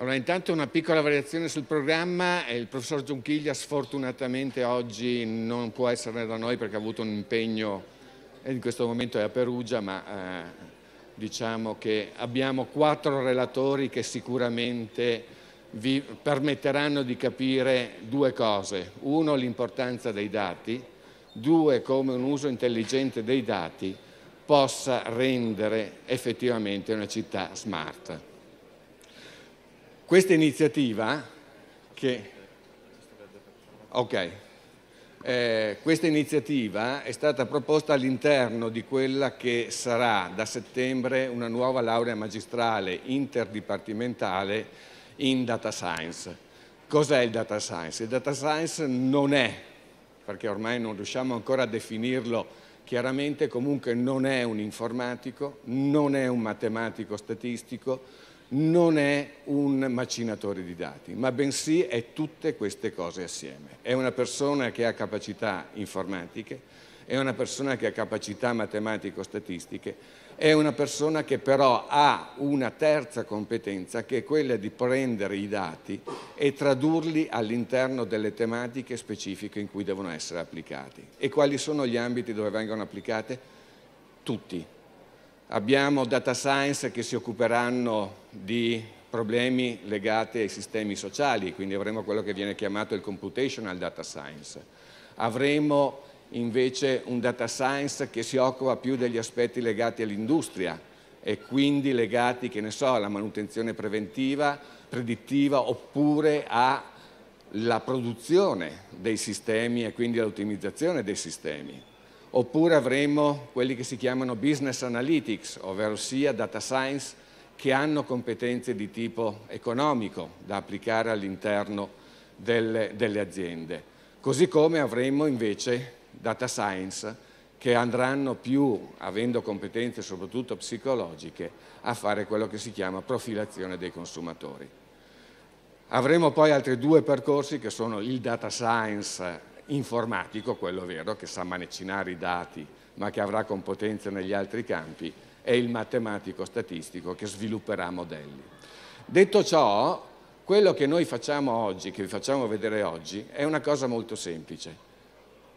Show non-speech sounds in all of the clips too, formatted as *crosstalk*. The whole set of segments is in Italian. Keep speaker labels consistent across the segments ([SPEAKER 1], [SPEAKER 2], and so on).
[SPEAKER 1] Allora, intanto una piccola variazione sul programma. Eh, il professor Giunchiglia sfortunatamente oggi non può essere da noi perché ha avuto un impegno, eh, in questo momento è a Perugia, ma eh, diciamo che abbiamo quattro relatori che sicuramente vi permetteranno di capire due cose. Uno, l'importanza dei dati. Due, come un uso intelligente dei dati possa rendere effettivamente una città smart. Questa iniziativa, che, okay, eh, questa iniziativa è stata proposta all'interno di quella che sarà da settembre una nuova laurea magistrale interdipartimentale in data science. Cos'è il data science? Il data science non è, perché ormai non riusciamo ancora a definirlo chiaramente, comunque non è un informatico, non è un matematico statistico, non è un macinatore di dati, ma bensì è tutte queste cose assieme. È una persona che ha capacità informatiche, è una persona che ha capacità matematico-statistiche, è una persona che però ha una terza competenza che è quella di prendere i dati e tradurli all'interno delle tematiche specifiche in cui devono essere applicati. E quali sono gli ambiti dove vengono applicate? Tutti Abbiamo data science che si occuperanno di problemi legati ai sistemi sociali, quindi avremo quello che viene chiamato il computational data science. Avremo invece un data science che si occupa più degli aspetti legati all'industria e quindi legati, che ne so, alla manutenzione preventiva, predittiva oppure alla produzione dei sistemi e quindi all'ottimizzazione dei sistemi oppure avremo quelli che si chiamano business analytics, ovvero sia data science, che hanno competenze di tipo economico da applicare all'interno delle, delle aziende. Così come avremo invece data science che andranno più, avendo competenze soprattutto psicologiche, a fare quello che si chiama profilazione dei consumatori. Avremo poi altri due percorsi che sono il data science informatico, quello vero, che sa manecinare i dati ma che avrà competenze negli altri campi, è il matematico statistico che svilupperà modelli. Detto ciò, quello che noi facciamo oggi, che vi facciamo vedere oggi, è una cosa molto semplice.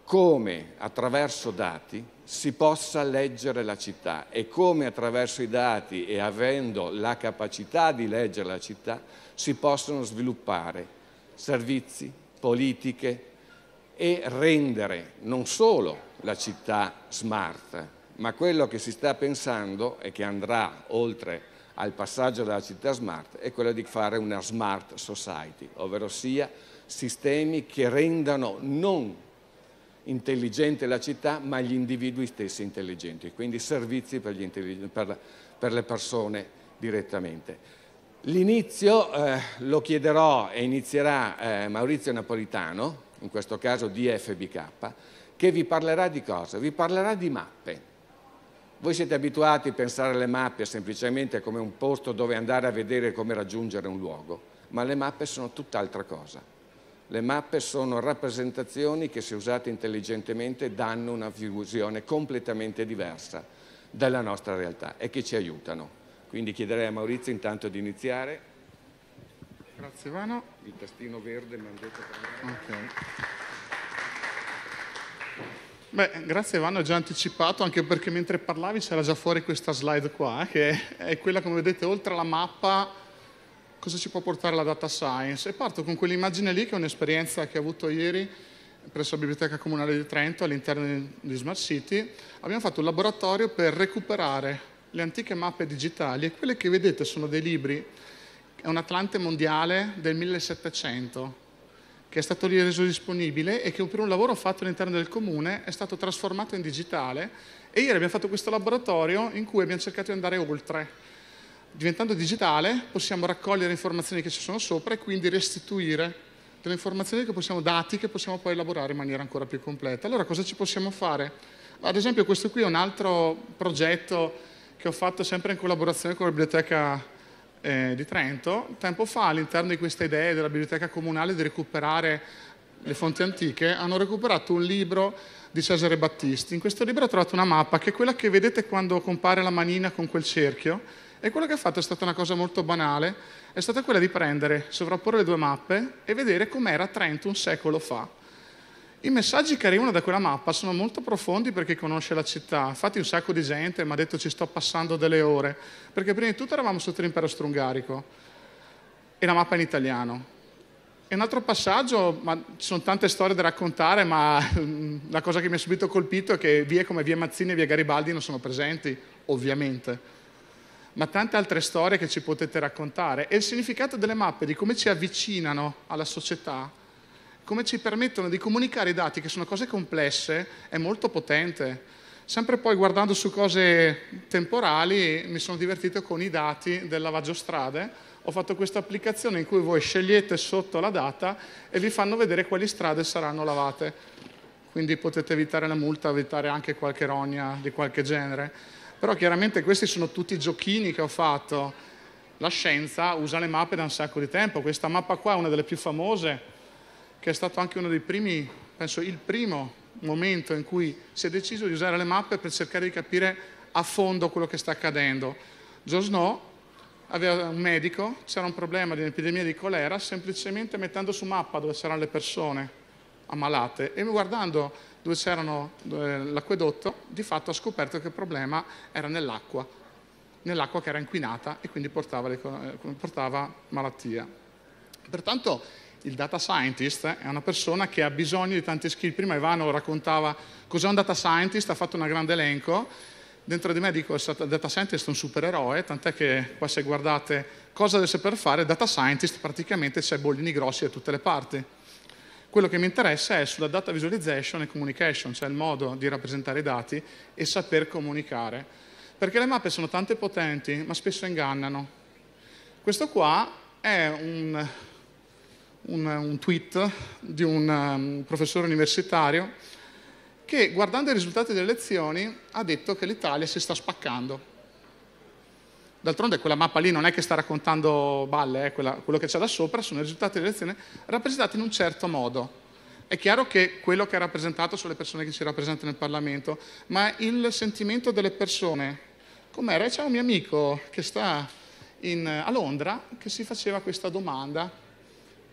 [SPEAKER 1] Come attraverso dati si possa leggere la città e come attraverso i dati e avendo la capacità di leggere la città si possono sviluppare servizi, politiche, e rendere non solo la città smart, ma quello che si sta pensando e che andrà oltre al passaggio dalla città smart è quello di fare una smart society, ovvero sia sistemi che rendano non intelligente la città, ma gli individui stessi intelligenti, quindi servizi per, per, per le persone direttamente. L'inizio eh, lo chiederò e inizierà eh, Maurizio Napolitano, in questo caso DFBK, che vi parlerà di cosa? Vi parlerà di mappe. Voi siete abituati a pensare alle mappe semplicemente come un posto dove andare a vedere come raggiungere un luogo, ma le mappe sono tutt'altra cosa. Le mappe sono rappresentazioni che se usate intelligentemente danno una visione completamente diversa della nostra realtà e che ci aiutano. Quindi chiederei a Maurizio intanto di iniziare. Grazie Ivano. Il tastino verde mi ha detto che... Okay.
[SPEAKER 2] Beh, grazie Ivano, ho già anticipato, anche perché mentre parlavi c'era già fuori questa slide qua, eh, che è quella, come vedete, oltre alla mappa, cosa ci può portare la data science. E parto con quell'immagine lì, che è un'esperienza che ho avuto ieri presso la Biblioteca Comunale di Trento, all'interno di Smart City. Abbiamo fatto un laboratorio per recuperare le antiche mappe digitali e quelle che vedete sono dei libri è un Atlante mondiale del 1700 che è stato reso disponibile e che per un lavoro fatto all'interno del comune è stato trasformato in digitale e ieri abbiamo fatto questo laboratorio in cui abbiamo cercato di andare oltre. Diventando digitale possiamo raccogliere informazioni che ci sono sopra e quindi restituire delle informazioni che possiamo, dati che possiamo poi elaborare in maniera ancora più completa. Allora cosa ci possiamo fare? Ad esempio questo qui è un altro progetto che ho fatto sempre in collaborazione con la biblioteca eh, di Trento, tempo fa all'interno di queste idee della biblioteca comunale di recuperare le fonti antiche, hanno recuperato un libro di Cesare Battisti. In questo libro ho trovato una mappa che è quella che vedete quando compare la manina con quel cerchio e quello che ha fatto è stata una cosa molto banale, è stata quella di prendere, sovrapporre le due mappe e vedere com'era Trento un secolo fa. I messaggi che arrivano da quella mappa sono molto profondi per chi conosce la città. Infatti un sacco di gente mi ha detto ci sto passando delle ore, perché prima di tutto eravamo sotto l'impero strungarico e la mappa è in italiano. E un altro passaggio, ma ci sono tante storie da raccontare, ma mm, la cosa che mi ha subito colpito è che vie come via Mazzini e via Garibaldi non sono presenti, ovviamente ma tante altre storie che ci potete raccontare e il significato delle mappe, di come ci avvicinano alla società, come ci permettono di comunicare i dati, che sono cose complesse, è molto potente. Sempre poi guardando su cose temporali mi sono divertito con i dati del lavaggio strade. Ho fatto questa applicazione in cui voi scegliete sotto la data e vi fanno vedere quali strade saranno lavate. Quindi potete evitare la multa, evitare anche qualche rogna di qualche genere. Però chiaramente questi sono tutti i giochini che ho fatto. La scienza usa le mappe da un sacco di tempo. Questa mappa qua è una delle più famose, che è stato anche uno dei primi, penso il primo momento in cui si è deciso di usare le mappe per cercare di capire a fondo quello che sta accadendo. Joe Snow aveva un medico, c'era un problema di un'epidemia di colera, semplicemente mettendo su mappa dove c'erano le persone ammalate e guardando dove c'era eh, l'acquedotto, di fatto ha scoperto che il problema era nell'acqua, nell'acqua che era inquinata e quindi portava, eh, portava malattia. Pertanto il data scientist è una persona che ha bisogno di tante skill. Prima Ivano raccontava cos'è un data scientist, ha fatto un grande elenco. Dentro di me dico il data scientist è un supereroe, tant'è che qua se guardate cosa deve saper fare, data scientist praticamente c'è bollini grossi da tutte le parti. Quello che mi interessa è sulla data visualization e communication, cioè il modo di rappresentare i dati e saper comunicare. Perché le mappe sono tante potenti, ma spesso ingannano. Questo qua è un, un, un tweet di un um, professore universitario che guardando i risultati delle elezioni ha detto che l'Italia si sta spaccando. D'altronde quella mappa lì non è che sta raccontando balle, eh, quella, quello che c'è da sopra sono i risultati delle elezioni rappresentati in un certo modo. È chiaro che quello che è rappresentato sono le persone che si rappresentano nel Parlamento, ma il sentimento delle persone, com'era? C'è un mio amico che sta in, a Londra che si faceva questa domanda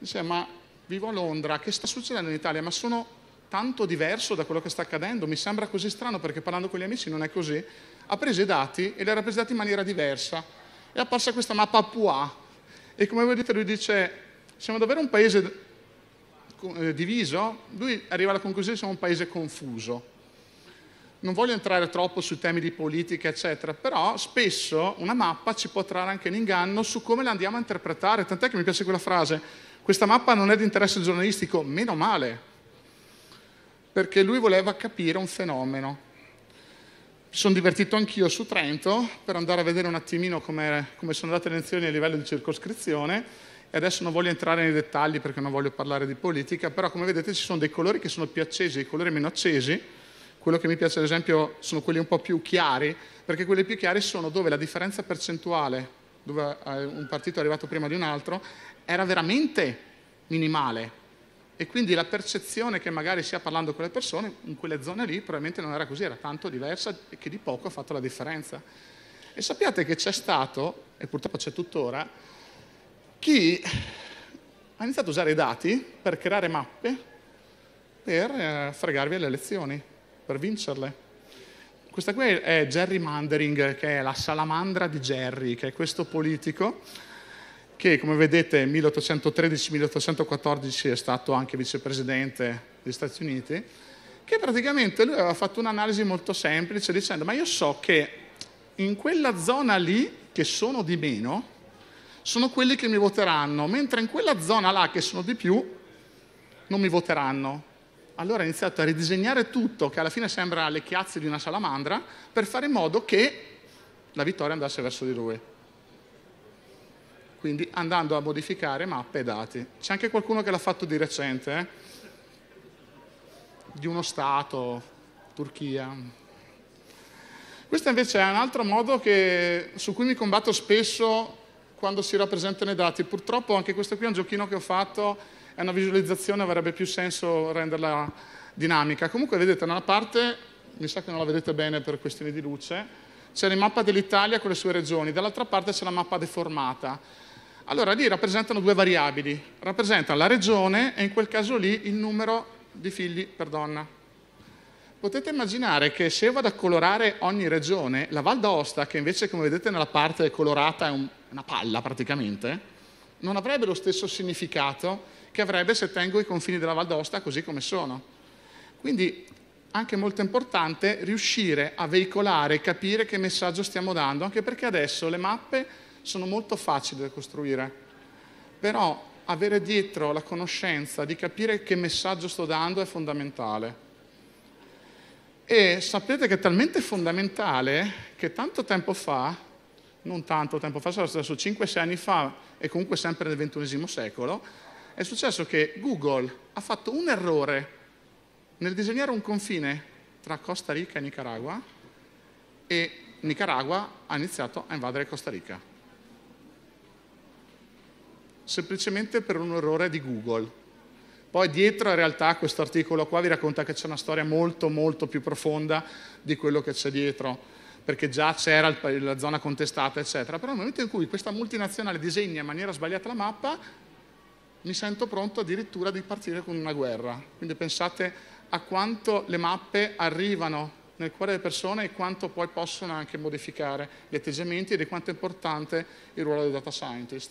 [SPEAKER 2] dice ma vivo a Londra, che sta succedendo in Italia? Ma sono tanto diverso da quello che sta accadendo, mi sembra così strano perché parlando con gli amici non è così. Ha preso i dati e li ha rappresentati in maniera diversa. È apparsa questa mappa a Pua e come vedete lui dice siamo davvero un paese eh, diviso? Lui arriva alla conclusione che siamo un paese confuso. Non voglio entrare troppo sui temi di politica, eccetera, però spesso una mappa ci può trarre anche in inganno su come la andiamo a interpretare, tant'è che mi piace quella frase, questa mappa non è di interesse giornalistico, meno male, perché lui voleva capire un fenomeno. Mi sono divertito anch'io su Trento per andare a vedere un attimino come, come sono andate le elezioni a livello di circoscrizione e adesso non voglio entrare nei dettagli perché non voglio parlare di politica, però come vedete ci sono dei colori che sono più accesi, e dei colori meno accesi. Quello che mi piace ad esempio sono quelli un po' più chiari, perché quelli più chiari sono dove la differenza percentuale, dove eh, un partito è arrivato prima di un altro, era veramente minimale e quindi la percezione che magari sia parlando con le persone in quelle zone lì probabilmente non era così, era tanto diversa e che di poco ha fatto la differenza. E sappiate che c'è stato, e purtroppo c'è tuttora, chi ha iniziato a usare i dati per creare mappe per eh, fregarvi alle elezioni, per vincerle. Questa qui è Mandering, che è la salamandra di Jerry, che è questo politico che come vedete 1813-1814 è stato anche vicepresidente degli Stati Uniti, che praticamente lui aveva fatto un'analisi molto semplice dicendo ma io so che in quella zona lì che sono di meno sono quelli che mi voteranno, mentre in quella zona là che sono di più non mi voteranno. Allora ha iniziato a ridisegnare tutto, che alla fine sembra le chiazze di una salamandra, per fare in modo che la vittoria andasse verso di lui quindi andando a modificare mappe e dati. C'è anche qualcuno che l'ha fatto di recente, eh? di uno Stato, Turchia. Questo invece è un altro modo che, su cui mi combatto spesso quando si rappresentano i dati. Purtroppo anche questo qui è un giochino che ho fatto, è una visualizzazione, avrebbe più senso renderla dinamica. Comunque vedete, da una parte, mi sa che non la vedete bene per questioni di luce, c'è la mappa dell'Italia con le sue regioni, dall'altra parte c'è la mappa deformata. Allora lì rappresentano due variabili, rappresentano la regione e in quel caso lì il numero di figli per donna. Potete immaginare che se io vado a colorare ogni regione, la Val d'Aosta, che invece come vedete nella parte colorata è un, una palla praticamente, non avrebbe lo stesso significato che avrebbe se tengo i confini della Val d'Aosta così come sono. Quindi anche molto importante riuscire a veicolare, capire che messaggio stiamo dando, anche perché adesso le mappe sono molto facili da costruire, però avere dietro la conoscenza di capire che messaggio sto dando è fondamentale. E sapete che è talmente fondamentale che tanto tempo fa, non tanto tempo fa, sarà successo 5-6 anni fa e comunque sempre nel XXI secolo, è successo che Google ha fatto un errore nel disegnare un confine tra Costa Rica e Nicaragua e Nicaragua ha iniziato a invadere Costa Rica semplicemente per un errore di Google. Poi dietro in realtà questo articolo qua vi racconta che c'è una storia molto molto più profonda di quello che c'è dietro, perché già c'era la zona contestata eccetera, però nel momento in cui questa multinazionale disegna in maniera sbagliata la mappa, mi sento pronto addirittura di partire con una guerra. Quindi pensate a quanto le mappe arrivano nel cuore delle persone e quanto poi possono anche modificare gli atteggiamenti e di quanto è importante il ruolo del data scientist.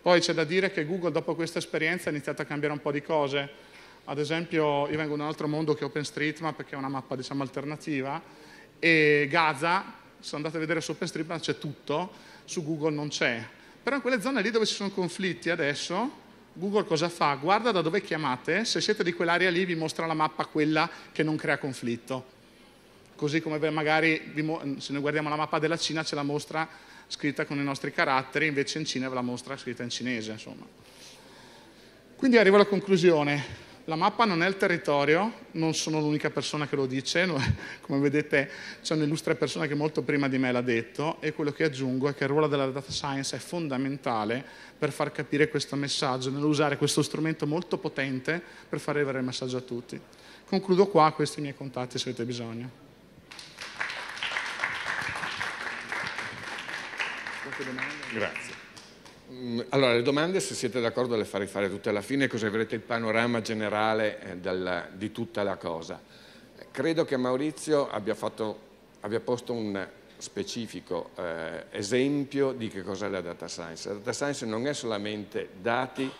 [SPEAKER 2] Poi c'è da dire che Google dopo questa esperienza ha iniziato a cambiare un po' di cose. Ad esempio, io vengo da un altro mondo che è OpenStreetMap, perché è una mappa diciamo, alternativa, e Gaza, se andate a vedere su OpenStreetMap c'è tutto, su Google non c'è. Però in quelle zone lì dove ci sono conflitti adesso, Google cosa fa? Guarda da dove chiamate, se siete di quell'area lì vi mostra la mappa quella che non crea conflitto. Così come magari se noi guardiamo la mappa della Cina ce la mostra scritta con i nostri caratteri, invece in Cina ve la mostra scritta in cinese, insomma. Quindi arrivo alla conclusione. La mappa non è il territorio, non sono l'unica persona che lo dice, *laughs* come vedete c'è un'illustre persona che molto prima di me l'ha detto e quello che aggiungo è che il ruolo della data science è fondamentale per far capire questo messaggio, nell'usare questo strumento molto potente per far arrivare il messaggio a tutti. Concludo qua, questi i miei contatti se avete bisogno.
[SPEAKER 1] qualche domanda? Grazie. Mm, allora, le domande, se siete d'accordo, le farei fare tutte alla fine, così avrete il panorama generale eh, di tutta la cosa. Credo che Maurizio abbia, fatto, abbia posto un specifico eh, esempio di che cos'è la data science. La data science non è solamente dati,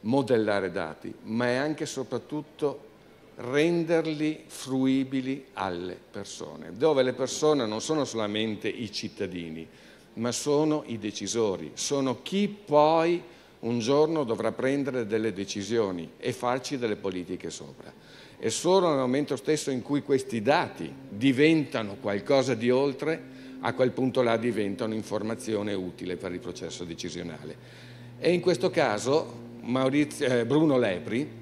[SPEAKER 1] modellare dati, ma è anche e soprattutto renderli fruibili alle persone, dove le persone non sono solamente i cittadini, ma sono i decisori, sono chi poi un giorno dovrà prendere delle decisioni e farci delle politiche sopra. E solo nel momento stesso in cui questi dati diventano qualcosa di oltre, a quel punto là diventano informazione utile per il processo decisionale. E in questo caso Maurizio, eh, Bruno Lepri,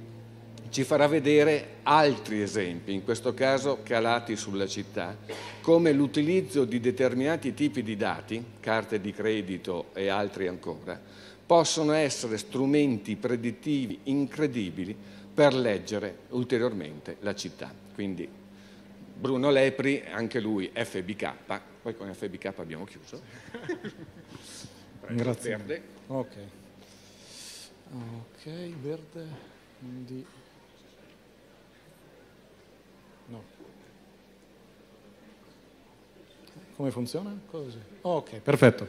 [SPEAKER 1] ci farà vedere altri esempi, in questo caso calati sulla città, come l'utilizzo di determinati tipi di dati, carte di credito e altri ancora, possono essere strumenti predittivi incredibili per leggere ulteriormente la città. Quindi Bruno Lepri, anche lui FBK, poi con FBK abbiamo chiuso. Grazie. Verde. Ok.
[SPEAKER 3] Ok, verde. Quindi Come funziona? Così. Ok, perfetto.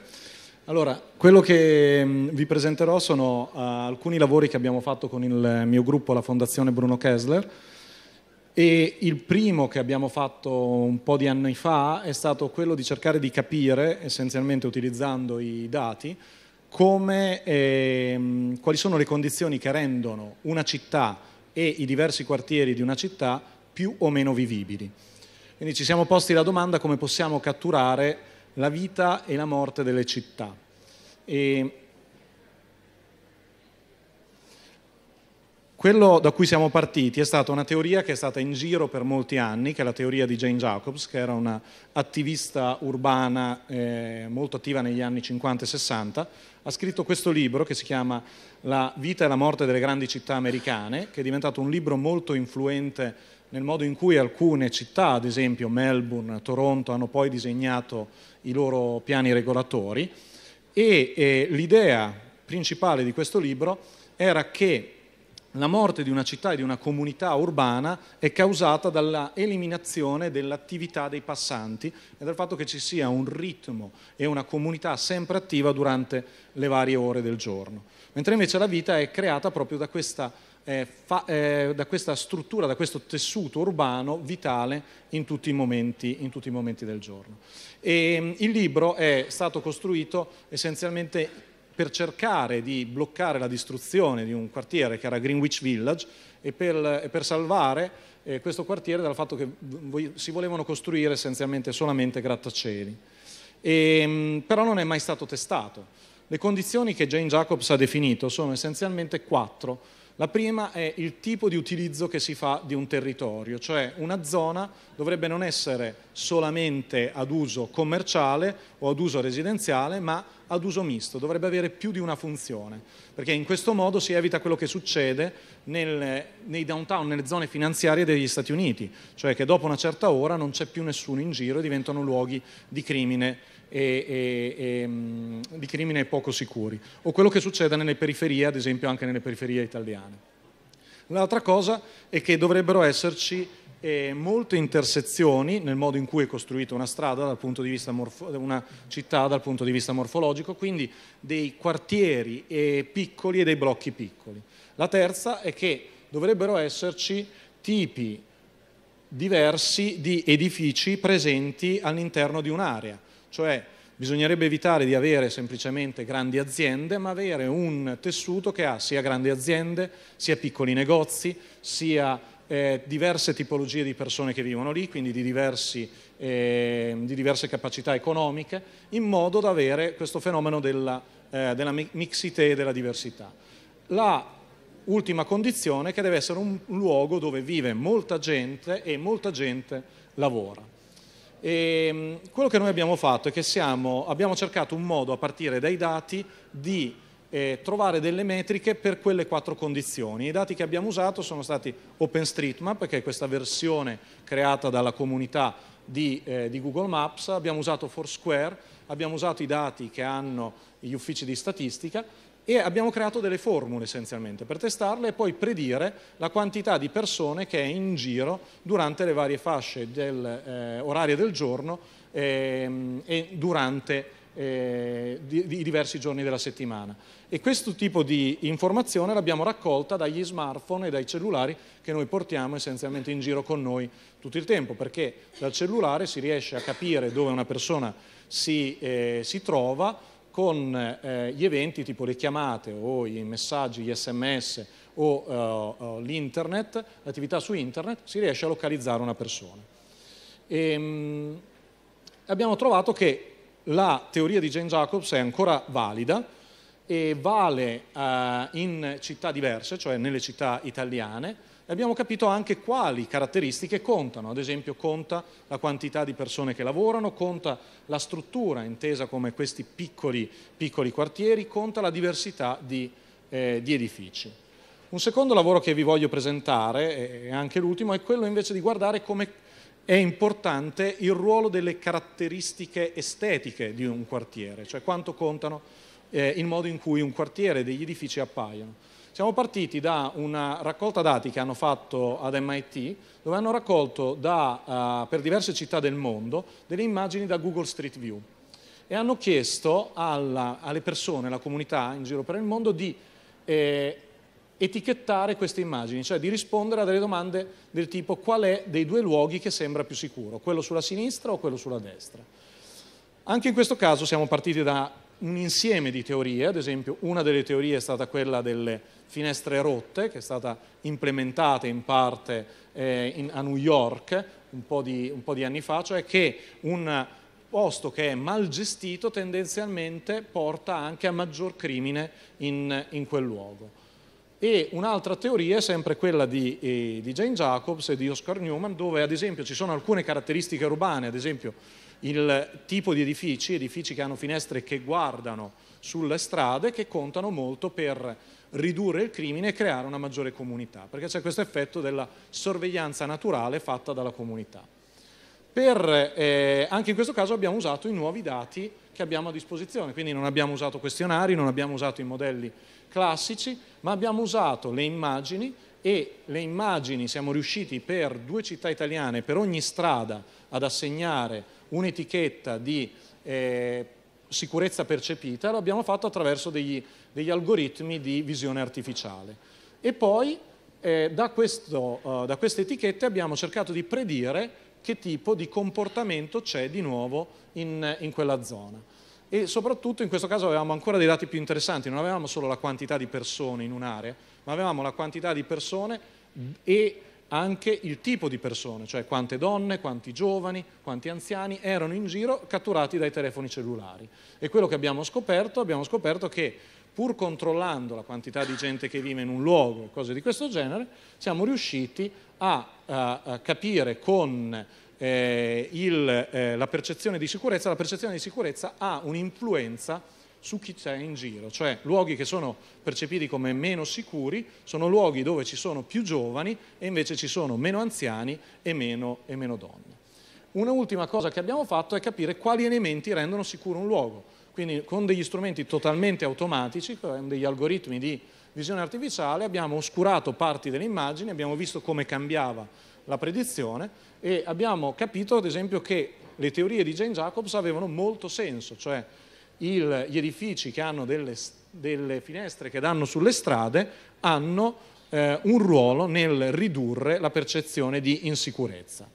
[SPEAKER 3] Allora, quello che mm, vi presenterò sono uh, alcuni lavori che abbiamo fatto con il mio gruppo, la Fondazione Bruno Kessler, e il primo che abbiamo fatto un po' di anni fa è stato quello di cercare di capire, essenzialmente utilizzando i dati, come, eh, quali sono le condizioni che rendono una città e i diversi quartieri di una città più o meno vivibili. Quindi ci siamo posti la domanda come possiamo catturare la vita e la morte delle città. E quello da cui siamo partiti è stata una teoria che è stata in giro per molti anni, che è la teoria di Jane Jacobs, che era una attivista urbana eh, molto attiva negli anni 50 e 60. Ha scritto questo libro che si chiama La vita e la morte delle grandi città americane, che è diventato un libro molto influente nel modo in cui alcune città, ad esempio Melbourne, Toronto, hanno poi disegnato i loro piani regolatori e eh, l'idea principale di questo libro era che la morte di una città e di una comunità urbana è causata dalla eliminazione dell'attività dei passanti e dal fatto che ci sia un ritmo e una comunità sempre attiva durante le varie ore del giorno, mentre invece la vita è creata proprio da questa eh, fa, eh, da questa struttura, da questo tessuto urbano vitale in tutti i momenti, tutti i momenti del giorno. E, mm, il libro è stato costruito essenzialmente per cercare di bloccare la distruzione di un quartiere che era Greenwich Village e per, eh, per salvare eh, questo quartiere dal fatto che si volevano costruire essenzialmente solamente grattacieli. E, mm, però non è mai stato testato. Le condizioni che Jane Jacobs ha definito sono essenzialmente quattro la prima è il tipo di utilizzo che si fa di un territorio, cioè una zona dovrebbe non essere solamente ad uso commerciale o ad uso residenziale, ma ad uso misto, dovrebbe avere più di una funzione, perché in questo modo si evita quello che succede nel, nei downtown, nelle zone finanziarie degli Stati Uniti, cioè che dopo una certa ora non c'è più nessuno in giro e diventano luoghi di crimine e, e, mh, mm, di crimine poco sicuri, o quello che succede nelle periferie, ad esempio anche nelle periferie italiane. L'altra cosa è che dovrebbero esserci eh, molte intersezioni nel modo in cui è costruita una strada dal punto di vista morfo- una città dal punto di vista morfologico, quindi dei quartieri eh, piccoli e dei blocchi piccoli. La terza è che dovrebbero esserci tipi diversi di edifici presenti all'interno di un'area cioè bisognerebbe evitare di avere semplicemente grandi aziende, ma avere un tessuto che ha sia grandi aziende, sia piccoli negozi, sia eh, diverse tipologie di persone che vivono lì, quindi di, diversi, eh, di, diverse capacità economiche, in modo da avere questo fenomeno della, eh, della mixité e della diversità. La ultima condizione è che deve essere un luogo dove vive molta gente e molta gente lavora. E ehm, quello che noi abbiamo fatto è che siamo, abbiamo cercato un modo a partire dai dati di eh, trovare delle metriche per quelle quattro condizioni. I dati che abbiamo usato sono stati OpenStreetMap, che è questa versione creata dalla comunità di, eh, di Google Maps, abbiamo usato Foursquare, abbiamo usato i dati che hanno gli uffici di statistica e abbiamo creato delle formule essenzialmente per testarle e poi predire la quantità di persone che è in giro durante le varie fasce del, eh, orarie del giorno ehm, e durante eh, di, diversi giorni della settimana. E questo tipo di informazione l'abbiamo raccolta dagli smartphone e dai cellulari che noi portiamo essenzialmente in giro con noi tutto il tempo, perché dal cellulare si riesce a capire dove una persona si, eh, si trova, con eh, gli eventi tipo le chiamate o i messaggi, gli sms o uh, l'internet, l'attività su internet, si riesce a localizzare una persona. E, ehm, mh, abbiamo trovato che la teoria di Jane Jacobs è ancora valida e vale uh, in città diverse, cioè nelle città italiane, e abbiamo capito anche quali caratteristiche contano, ad esempio conta la quantità di persone che lavorano, conta la struttura intesa come questi piccoli, piccoli quartieri, conta la diversità di, eh, di edifici. Un secondo lavoro che vi voglio presentare, e anche l'ultimo, è quello invece di guardare come è importante il ruolo delle caratteristiche estetiche di un quartiere, cioè quanto contano eh, il modo in cui un quartiere e degli edifici appaiono. Siamo partiti da una raccolta dati che hanno fatto ad MIT, dove hanno raccolto da, uh, per diverse città del mondo delle immagini da Google Street View e hanno chiesto alla, alle persone, alla comunità in giro per il mondo di eh, etichettare queste immagini, cioè di rispondere a delle domande del tipo qual è dei due luoghi che sembra più sicuro, quello sulla sinistra o quello sulla destra. Anche in questo caso siamo partiti da un insieme di teorie, ad esempio una delle teorie è stata quella delle finestre rotte, che è stata implementata in parte eh, in, a New York un po, di, un po' di anni fa, cioè che un posto che è mal gestito tendenzialmente porta anche a maggior crimine in, in quel luogo. E un'altra teoria è sempre quella di, eh, di Jane Jacobs e di Oscar Newman, dove ad esempio ci sono alcune caratteristiche urbane, ad esempio il tipo di edifici, edifici che hanno finestre che guardano sulle strade, che contano molto per ridurre il crimine e creare una maggiore comunità, perché c'è questo effetto della sorveglianza naturale fatta dalla comunità. Per, eh, anche in questo caso abbiamo usato i nuovi dati che abbiamo a disposizione, quindi non abbiamo usato questionari, non abbiamo usato i modelli classici, ma abbiamo usato le immagini e le immagini siamo riusciti per due città italiane, per ogni strada, ad assegnare un'etichetta di eh, sicurezza percepita, lo abbiamo fatto attraverso degli, degli algoritmi di visione artificiale. E poi eh, da, questo, uh, queste etichette abbiamo cercato di predire che tipo di comportamento c'è di nuovo in, in quella zona e soprattutto in questo caso avevamo ancora dei dati più interessanti, non avevamo solo la quantità di persone in un'area, ma avevamo la quantità di persone e anche il tipo di persone, cioè quante donne, quanti giovani, quanti anziani erano in giro catturati dai telefoni cellulari. E quello che abbiamo scoperto, abbiamo scoperto che pur controllando la quantità di gente che vive in un luogo e cose di questo genere, siamo riusciti a, a, a capire con eh, il, eh, la percezione di sicurezza, la percezione di sicurezza ha un'influenza su chi c'è in giro, cioè luoghi che sono percepiti come meno sicuri sono luoghi dove ci sono più giovani e invece ci sono meno anziani e meno, e meno donne. Un'ultima cosa che abbiamo fatto è capire quali elementi rendono sicuro un luogo, quindi con degli strumenti totalmente automatici, cioè con degli algoritmi di visione artificiale abbiamo oscurato parti delle immagini, abbiamo visto come cambiava la predizione e abbiamo capito ad esempio che le teorie di Jane Jacobs avevano molto senso, cioè il, gli edifici che hanno delle, delle, finestre che danno sulle strade hanno eh, un ruolo nel ridurre la percezione di insicurezza.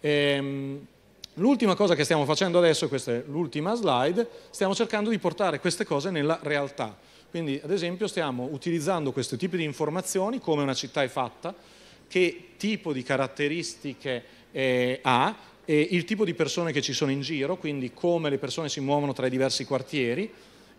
[SPEAKER 3] Ehm, l'ultima cosa che stiamo facendo adesso, e questa è l'ultima slide, stiamo cercando di portare queste cose nella realtà. Quindi ad esempio stiamo utilizzando questo tipo di informazioni, come una città è fatta, che tipo di caratteristiche eh, ha, e il tipo di persone che ci sono in giro, quindi come le persone si muovono tra i diversi quartieri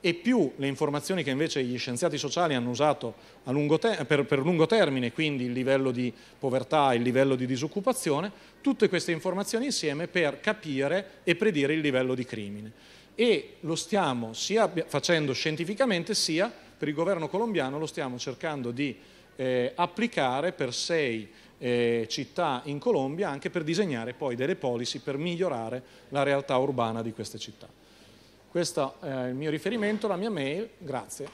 [SPEAKER 3] e più le informazioni che invece gli scienziati sociali hanno usato lungo per, per, lungo termine, quindi il livello di povertà, il livello di disoccupazione, tutte queste informazioni insieme per capire e predire il livello di crimine. E lo stiamo sia facendo scientificamente sia per il governo colombiano lo stiamo cercando di eh, applicare per sei eh, città in Colombia anche per disegnare poi delle policy per migliorare la realtà urbana di queste città. Questo è il mio riferimento, la mia mail, grazie.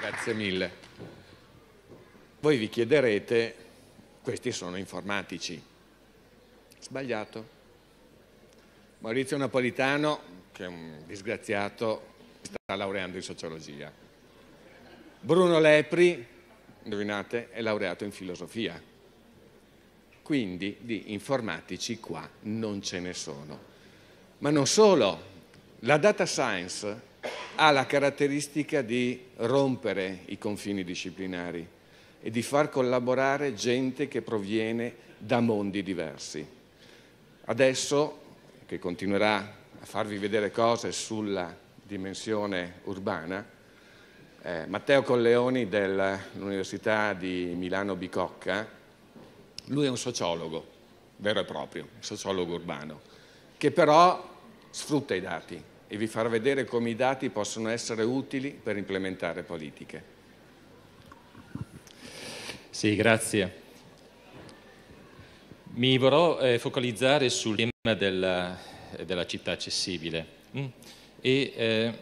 [SPEAKER 1] Grazie mille. Voi vi chiederete, questi sono informatici, sbagliato. Maurizio Napolitano, che è un disgraziato, sta laureando in sociologia. Bruno Lepri, indovinate, è laureato in filosofia. Quindi di informatici qua non ce ne sono. Ma non solo, la data science ha la caratteristica di rompere i confini disciplinari e di far collaborare gente che proviene da mondi diversi. Adesso, che continuerà a farvi vedere cose sulla dimensione urbana, eh, Matteo Colleoni dell'Università di Milano Bicocca, lui è un sociologo vero e proprio, un sociologo urbano, che però sfrutta i dati e vi farà vedere come i dati possono essere utili per implementare politiche.
[SPEAKER 4] Sì, grazie. Mi vorrò eh, focalizzare sul tema della, eh, della città accessibile. Mm. E, eh,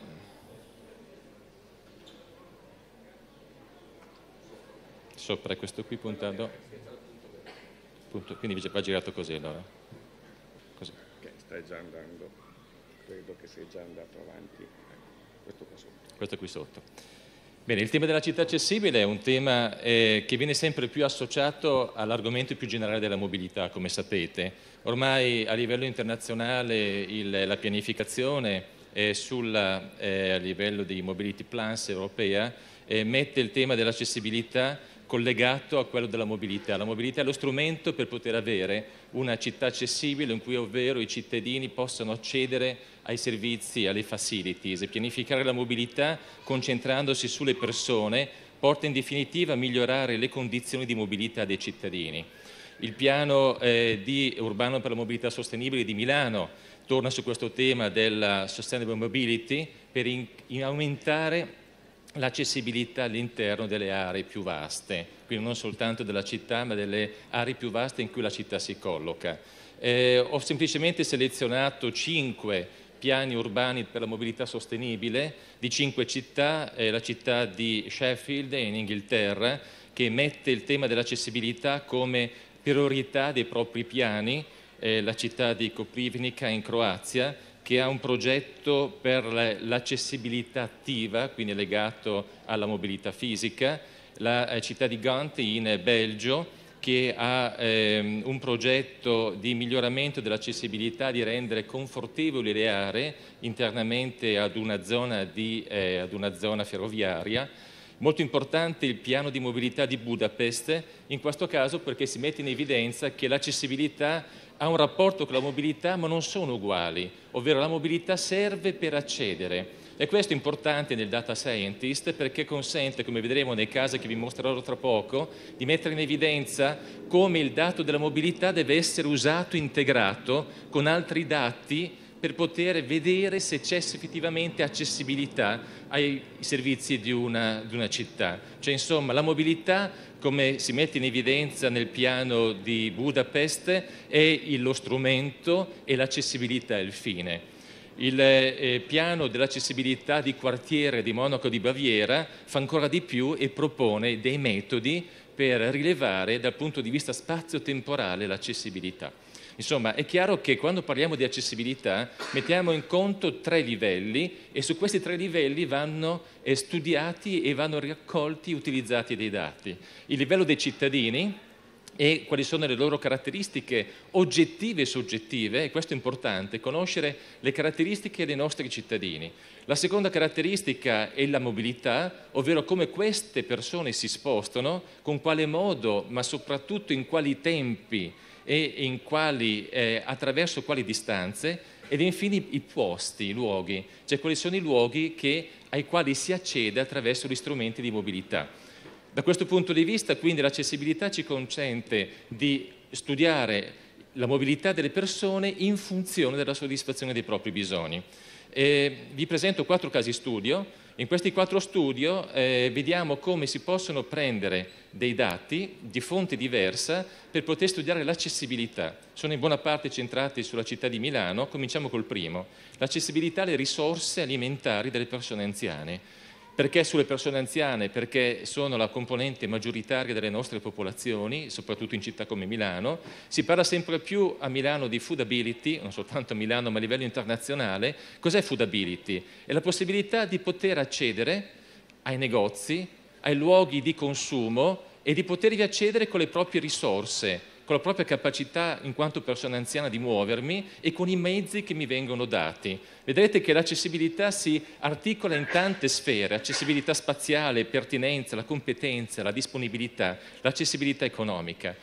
[SPEAKER 4] sopra questo qui puntando, punto, quindi va girato così allora.
[SPEAKER 1] Così. Okay, stai già andando, credo che sei già andato
[SPEAKER 4] avanti, questo qua sotto. Questo qui sotto. Bene, il tema della città accessibile è un tema eh, che viene sempre più associato all'argomento più generale della mobilità, come sapete. Ormai a livello internazionale il, la pianificazione eh, sulla, eh, a livello di mobility plans europea eh, mette il tema dell'accessibilità collegato a quello della mobilità. La mobilità è lo strumento per poter avere una città accessibile in cui ovvero i cittadini possano accedere ai servizi, alle facilities pianificare la mobilità concentrandosi sulle persone porta in definitiva a migliorare le condizioni di mobilità dei cittadini. Il piano eh, di urbano per la mobilità sostenibile di Milano torna su questo tema della sustainable mobility per in, in aumentare l'accessibilità all'interno delle aree più vaste, quindi non soltanto della città ma delle aree più vaste in cui la città si colloca. Eh, ho semplicemente selezionato cinque piani urbani per la mobilità sostenibile di cinque città, eh, la città di Sheffield in Inghilterra, che mette il tema dell'accessibilità come priorità dei propri piani, eh, la città di Koprivnica in Croazia, che ha un progetto per l'accessibilità attiva, quindi legato alla mobilità fisica, la eh, città di Gante in eh, Belgio che ha ehm, un progetto di miglioramento dell'accessibilità, di rendere confortevoli le aree internamente ad una zona, di, eh, ad una zona ferroviaria. Molto importante il piano di mobilità di Budapest, in questo caso perché si mette in evidenza che l'accessibilità ha un rapporto con la mobilità ma non sono uguali, ovvero la mobilità serve per accedere. E questo è importante nel data scientist perché consente, come vedremo nei casi che vi mostrerò tra poco, di mettere in evidenza come il dato della mobilità deve essere usato integrato con altri dati per poter vedere se c'è effettivamente accessibilità ai servizi di una, di una città. Cioè, insomma, la mobilità come si mette in evidenza nel piano di Budapest, è lo strumento e l'accessibilità è il fine. Il eh, piano dell'accessibilità di quartiere di Monaco di Baviera fa ancora di più e propone dei metodi per rilevare dal punto di vista spazio-temporale l'accessibilità. Insomma, è chiaro che quando parliamo di accessibilità mettiamo in conto tre livelli e su questi tre livelli vanno eh, studiati e vanno raccolti e utilizzati dei dati. Il livello dei cittadini, e quali sono le loro caratteristiche oggettive e soggettive, e questo è importante, conoscere le caratteristiche dei nostri cittadini. La seconda caratteristica è la mobilità, ovvero come queste persone si spostano, con quale modo, ma soprattutto in quali tempi e quali, eh, attraverso quali distanze ed infine i posti, i luoghi, cioè quali sono i luoghi che, ai quali si accede attraverso gli strumenti di mobilità. Da questo punto di vista quindi l'accessibilità ci consente di studiare la mobilità delle persone in funzione della soddisfazione dei propri bisogni. E eh, vi presento quattro casi studio in questi quattro studi eh, vediamo come si possono prendere dei dati di fonte diversa per poter studiare l'accessibilità. Sono in buona parte centrati sulla città di Milano, cominciamo col primo, l'accessibilità alle risorse alimentari delle persone anziane. Perché sulle persone anziane? Perché sono la componente maggioritaria delle nostre popolazioni, soprattutto in città come Milano. Si parla sempre più a Milano di foodability, non soltanto a Milano ma a livello internazionale. Cos'è foodability? È la possibilità di poter accedere ai negozi, ai luoghi di consumo e di potervi accedere con le proprie risorse con la propria capacità in quanto persona anziana di muovermi e con i mezzi che mi vengono dati. Vedrete che l'accessibilità si articola in tante sfere, accessibilità spaziale, pertinenza, la competenza, la disponibilità, l'accessibilità economica.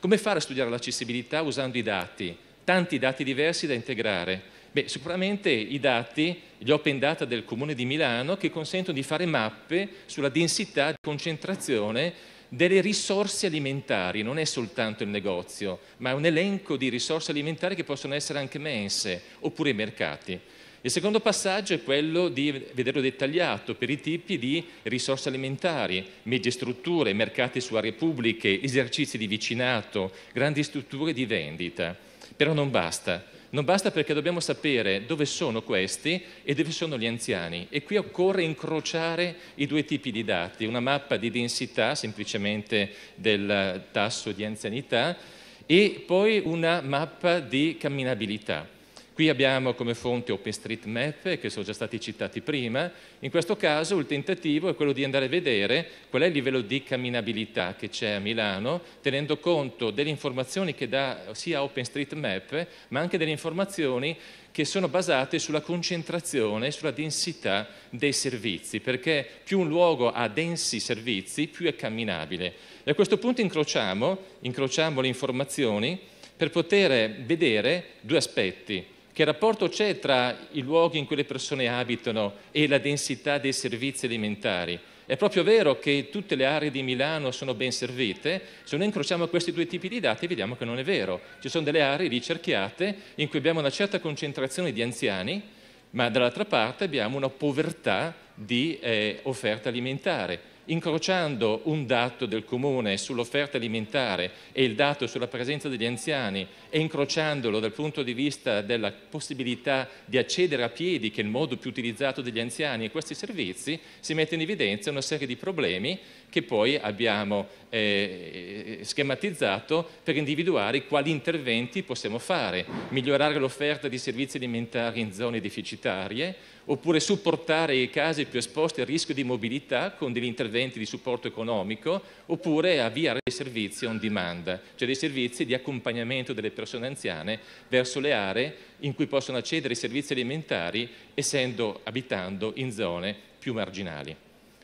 [SPEAKER 4] Come fare a studiare l'accessibilità usando i dati? Tanti dati diversi da integrare. Beh, sicuramente i dati, gli open data del Comune di Milano, che consentono di fare mappe sulla densità di concentrazione delle risorse alimentari, non è soltanto il negozio, ma è un elenco di risorse alimentari che possono essere anche mense oppure mercati. Il secondo passaggio è quello di vederlo dettagliato per i tipi di risorse alimentari, medie strutture, mercati su aree pubbliche, esercizi di vicinato, grandi strutture di vendita. Però non basta, non basta perché dobbiamo sapere dove sono questi e dove sono gli anziani. E qui occorre incrociare i due tipi di dati, una mappa di densità semplicemente del tasso di anzianità e poi una mappa di camminabilità. Qui abbiamo come fonte OpenStreetMap, che sono già stati citati prima. In questo caso il tentativo è quello di andare a vedere qual è il livello di camminabilità che c'è a Milano, tenendo conto delle informazioni che dà sia OpenStreetMap, ma anche delle informazioni che sono basate sulla concentrazione e sulla densità dei servizi, perché più un luogo ha densi servizi, più è camminabile. E a questo punto incrociamo, incrociamo le informazioni per poter vedere due aspetti che rapporto c'è tra i luoghi in cui le persone abitano e la densità dei servizi alimentari? È proprio vero che tutte le aree di Milano sono ben servite? Se noi incrociamo questi due tipi di dati vediamo che non è vero. Ci sono delle aree ricerchiate in cui abbiamo una certa concentrazione di anziani, ma dall'altra parte abbiamo una povertà di eh, offerta alimentare incrociando un dato del comune sull'offerta alimentare e il dato sulla presenza degli anziani e incrociandolo dal punto di vista della possibilità di accedere a piedi, che è il modo più utilizzato degli anziani, a questi servizi, si mette in evidenza una serie di problemi che poi abbiamo eh, schematizzato per individuare quali interventi possiamo fare, migliorare l'offerta di servizi alimentari in zone deficitarie, oppure supportare i casi più esposti al rischio di mobilità con degli interventi di supporto economico, oppure avviare dei servizi on demand, cioè dei servizi di accompagnamento delle persone anziane verso le aree in cui possono accedere ai servizi alimentari essendo abitando in zone più marginali.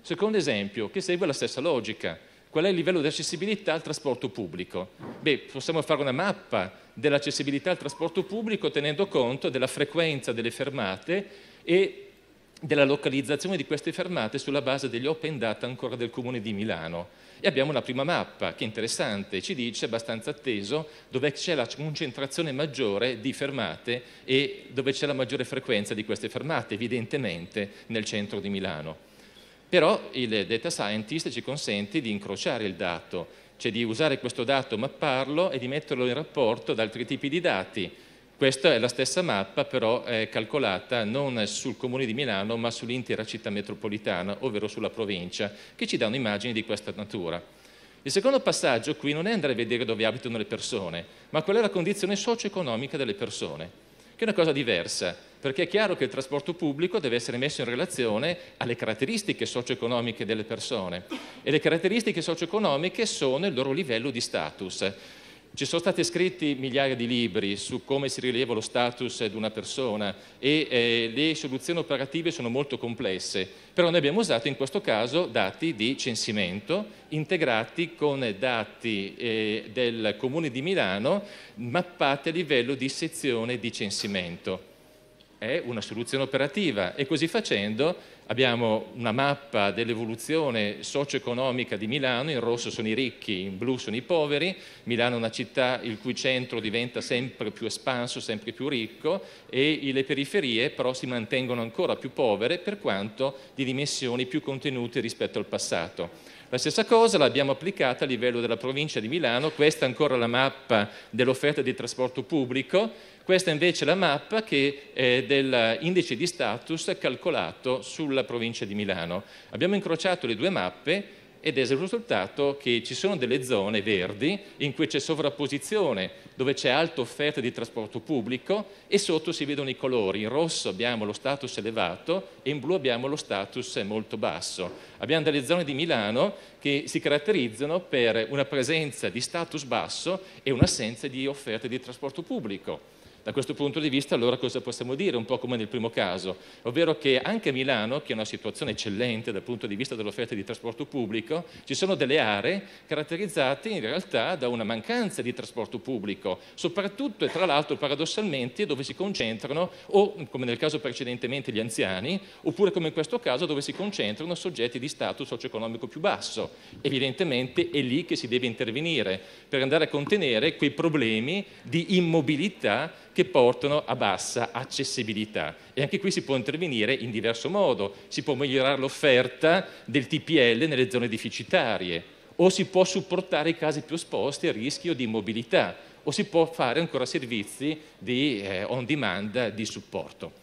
[SPEAKER 4] Secondo esempio, che segue la stessa logica. Qual è il livello di accessibilità al trasporto pubblico? Beh, possiamo fare una mappa dell'accessibilità al trasporto pubblico tenendo conto della frequenza delle fermate e della localizzazione di queste fermate sulla base degli open data ancora del comune di Milano. E abbiamo una prima mappa che è interessante, ci dice, abbastanza atteso, dove c'è la concentrazione maggiore di fermate e dove c'è la maggiore frequenza di queste fermate, evidentemente nel centro di Milano. Però il data scientist ci consente di incrociare il dato, cioè di usare questo dato, mapparlo e di metterlo in rapporto ad altri tipi di dati. Questa è la stessa mappa però calcolata non sul comune di Milano ma sull'intera città metropolitana, ovvero sulla provincia, che ci dà un'immagine di questa natura. Il secondo passaggio qui non è andare a vedere dove abitano le persone, ma qual è la condizione socio-economica delle persone, che è una cosa diversa perché è chiaro che il trasporto pubblico deve essere messo in relazione alle caratteristiche socio-economiche delle persone e le caratteristiche socio-economiche sono il loro livello di status. Ci sono stati scritti migliaia di libri su come si rileva lo status di una persona e eh, le soluzioni operative sono molto complesse, però noi abbiamo usato in questo caso dati di censimento integrati con dati eh, del Comune di Milano mappati a livello di sezione di censimento è una soluzione operativa e così facendo abbiamo una mappa dell'evoluzione socio-economica di Milano, in rosso sono i ricchi, in blu sono i poveri, Milano è una città il cui centro diventa sempre più espanso, sempre più ricco e le periferie però si mantengono ancora più povere per quanto di dimensioni più contenute rispetto al passato. La stessa cosa l'abbiamo applicata a livello della provincia di Milano, questa è ancora la mappa dell'offerta di trasporto pubblico, questa invece è la mappa che è eh, dell'indice di status calcolato sulla provincia di Milano. Abbiamo incrociato le due mappe ed è il risultato che ci sono delle zone verdi in cui c'è sovrapposizione, dove c'è alta offerta di trasporto pubblico e sotto si vedono i colori. In rosso abbiamo lo status elevato e in blu abbiamo lo status molto basso. Abbiamo delle zone di Milano che si caratterizzano per una presenza di status basso e un'assenza di offerte di trasporto pubblico da questo punto di vista allora cosa possiamo dire? Un po' come nel primo caso, ovvero che anche a Milano, che è una situazione eccellente dal punto di vista dell'offerta di trasporto pubblico, ci sono delle aree caratterizzate in realtà da una mancanza di trasporto pubblico, soprattutto e tra l'altro paradossalmente dove si concentrano o come nel caso precedentemente gli anziani, oppure come in questo caso dove si concentrano soggetti di status socio-economico più basso. Evidentemente è lì che si deve intervenire per andare a contenere quei problemi di immobilità che portano a bassa accessibilità. E anche qui si può intervenire in diverso modo, si può migliorare l'offerta del TPL nelle zone deficitarie o si può supportare i casi più esposti a rischio di mobilità o si può fare ancora servizi di eh, on demand di supporto.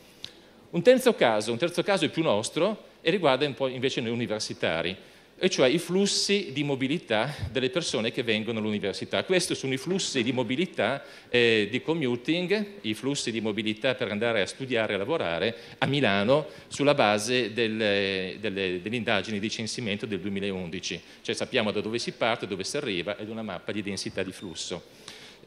[SPEAKER 4] Un terzo caso, un terzo caso è più nostro e riguarda invece noi universitari e cioè i flussi di mobilità delle persone che vengono all'università. Questi sono i flussi di mobilità eh, di commuting, i flussi di mobilità per andare a studiare e lavorare a Milano sulla base delle, eh, delle, delle indagini di censimento del 2011, cioè sappiamo da dove si parte, dove si arriva ed una mappa di densità di flusso.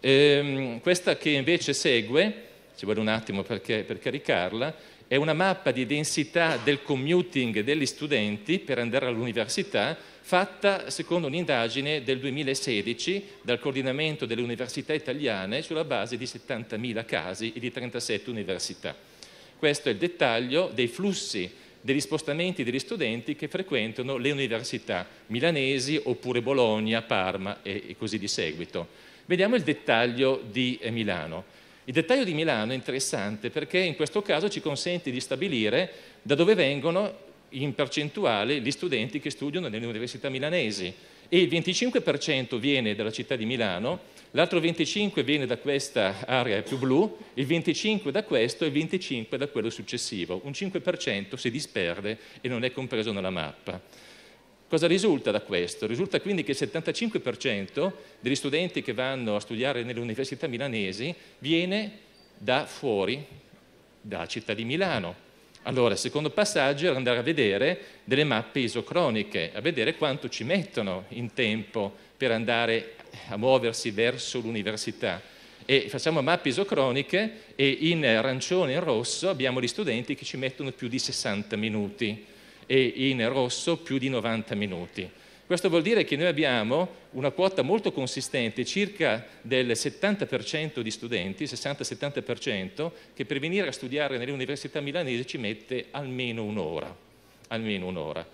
[SPEAKER 4] Ehm, questa che invece segue, ci vuole un attimo per, per caricarla, è una mappa di densità del commuting degli studenti per andare all'università fatta secondo un'indagine del 2016 dal coordinamento delle università italiane sulla base di 70.000 casi e di 37 università. Questo è il dettaglio dei flussi degli spostamenti degli studenti che frequentano le università milanesi oppure Bologna, Parma e così di seguito. Vediamo il dettaglio di eh, Milano. Il dettaglio di Milano è interessante perché in questo caso ci consente di stabilire da dove vengono in percentuale gli studenti che studiano nelle università milanesi e il 25% viene dalla città di Milano, l'altro 25% viene da questa area più blu, il 25% da questo e il 25% da quello successivo, un 5% si disperde e non è compreso nella mappa. Cosa risulta da questo? Risulta quindi che il 75% degli studenti che vanno a studiare nelle università milanesi viene da fuori, dalla città di Milano. Allora, il secondo passaggio era andare a vedere delle mappe isocroniche, a vedere quanto ci mettono in tempo per andare a muoversi verso l'università. E facciamo mappe isocroniche e in arancione e in rosso abbiamo gli studenti che ci mettono più di 60 minuti e in rosso più di 90 minuti. Questo vuol dire che noi abbiamo una quota molto consistente, circa del 70% di studenti, 60-70%, che per venire a studiare nelle università milanesi ci mette almeno un'ora. Almeno un'ora.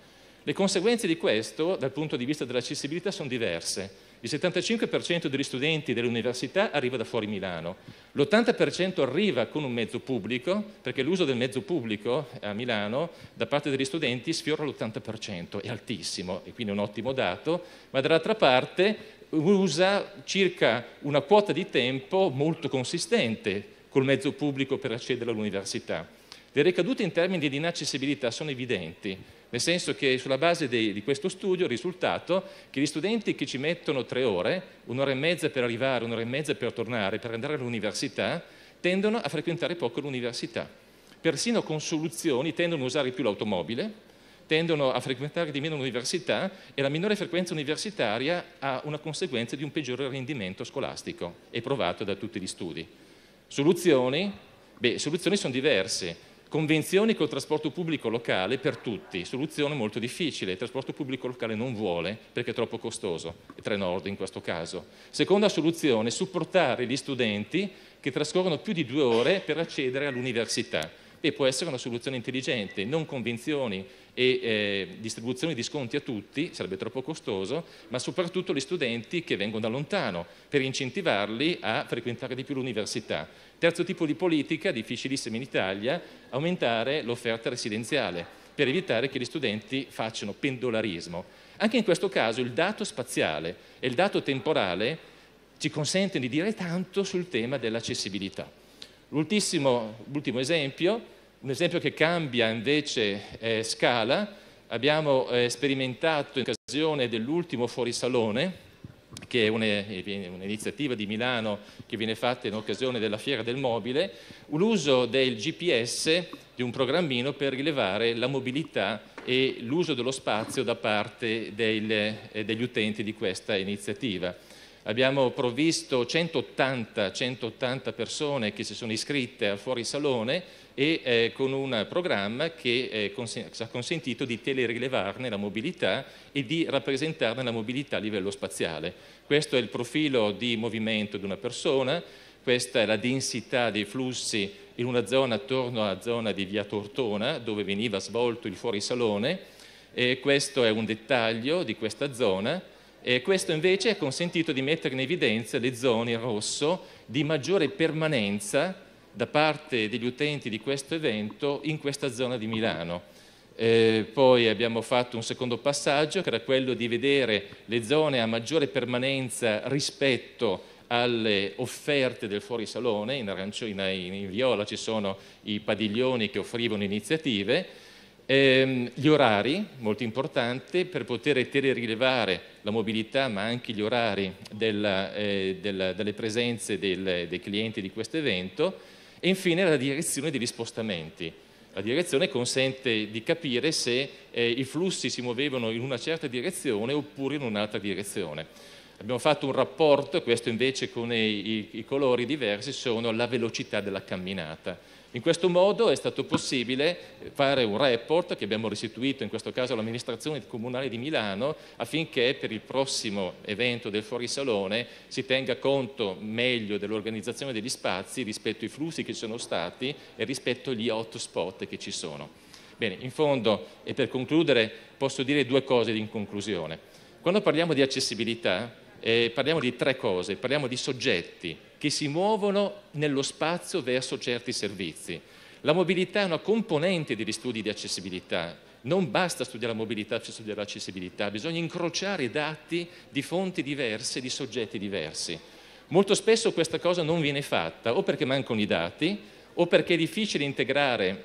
[SPEAKER 4] Le conseguenze di questo, dal punto di vista dell'accessibilità, sono diverse. Il 75% degli studenti dell'università arriva da fuori Milano, l'80% arriva con un mezzo pubblico, perché l'uso del mezzo pubblico a Milano da parte degli studenti sfiora l'80%, è altissimo e quindi è un ottimo dato, ma dall'altra parte usa circa una quota di tempo molto consistente col mezzo pubblico per accedere all'università. Le ricadute in termini di inaccessibilità sono evidenti nel senso che sulla base dei, di questo studio il risultato che gli studenti che ci mettono tre ore, un'ora e mezza per arrivare, un'ora e mezza per tornare, per andare all'università, tendono a frequentare poco l'università. Persino con soluzioni tendono a usare più l'automobile, tendono a frequentare di meno l'università e la minore frequenza universitaria ha una conseguenza di un peggiore rendimento scolastico, è provato da tutti gli studi. Soluzioni? Beh, soluzioni sono diverse. Convenzioni col trasporto pubblico locale per tutti, soluzione molto difficile, il trasporto pubblico locale non vuole perché è troppo costoso, il Trenord in questo caso. Seconda soluzione, supportare gli studenti che trascorrono più di due ore per accedere all'università e può essere una soluzione intelligente, non convenzioni e eh, distribuzione di sconti a tutti, sarebbe troppo costoso, ma soprattutto gli studenti che vengono da lontano per incentivarli a frequentare di più l'università. Terzo tipo di politica, difficilissima in Italia, aumentare l'offerta residenziale per evitare che gli studenti facciano pendolarismo. Anche in questo caso il dato spaziale e il dato temporale ci consentono di dire tanto sul tema dell'accessibilità. L'ultimo esempio un esempio che cambia invece eh, scala, abbiamo eh, sperimentato in occasione dell'ultimo fuorisalone, che è eh, un'iniziativa di Milano che viene fatta in occasione della Fiera del Mobile, l'uso del GPS di un programmino per rilevare la mobilità e l'uso dello spazio da parte del, eh, degli utenti di questa iniziativa. Abbiamo provvisto 180, 180 persone che si sono iscritte al fuorisalone e eh, con un programma che eh, cons- ha consentito di telerilevarne la mobilità e di rappresentarne la mobilità a livello spaziale. Questo è il profilo di movimento di una persona, questa è la densità dei flussi in una zona attorno alla zona di Via Tortona dove veniva svolto il fuorisalone e questo è un dettaglio di questa zona e questo invece ha consentito di mettere in evidenza le zone in rosso di maggiore permanenza da parte degli utenti di questo evento in questa zona di Milano. Eh, poi abbiamo fatto un secondo passaggio che era quello di vedere le zone a maggiore permanenza rispetto alle offerte del fuorisalone, in, arancio, in, in viola ci sono i padiglioni che offrivano iniziative, ehm, gli orari, molto importante, per poter telerilevare la mobilità ma anche gli orari della, eh, della, delle presenze del, dei clienti di questo evento, e infine la direzione degli spostamenti. La direzione consente di capire se eh, i flussi si muovevano in una certa direzione oppure in un'altra direzione. Abbiamo fatto un rapporto, questo invece con i, i, i colori diversi, sono la velocità della camminata in questo modo è stato possibile eh, fare un report che abbiamo restituito in questo caso all'amministrazione comunale di Milano affinché per il prossimo evento del fuorisalone si tenga conto meglio dell'organizzazione degli spazi rispetto ai flussi che ci sono stati e rispetto agli hotspot che ci sono. Bene, in fondo e per concludere posso dire due cose in conclusione. Quando parliamo di accessibilità eh, parliamo di tre cose, parliamo di soggetti, che si muovono nello spazio verso certi servizi. La mobilità è una componente degli studi di accessibilità. Non basta studiare la mobilità per studiare l'accessibilità, bisogna incrociare dati di fonti diverse, di soggetti diversi. Molto spesso questa cosa non viene fatta o perché mancano i dati o perché è difficile integrare,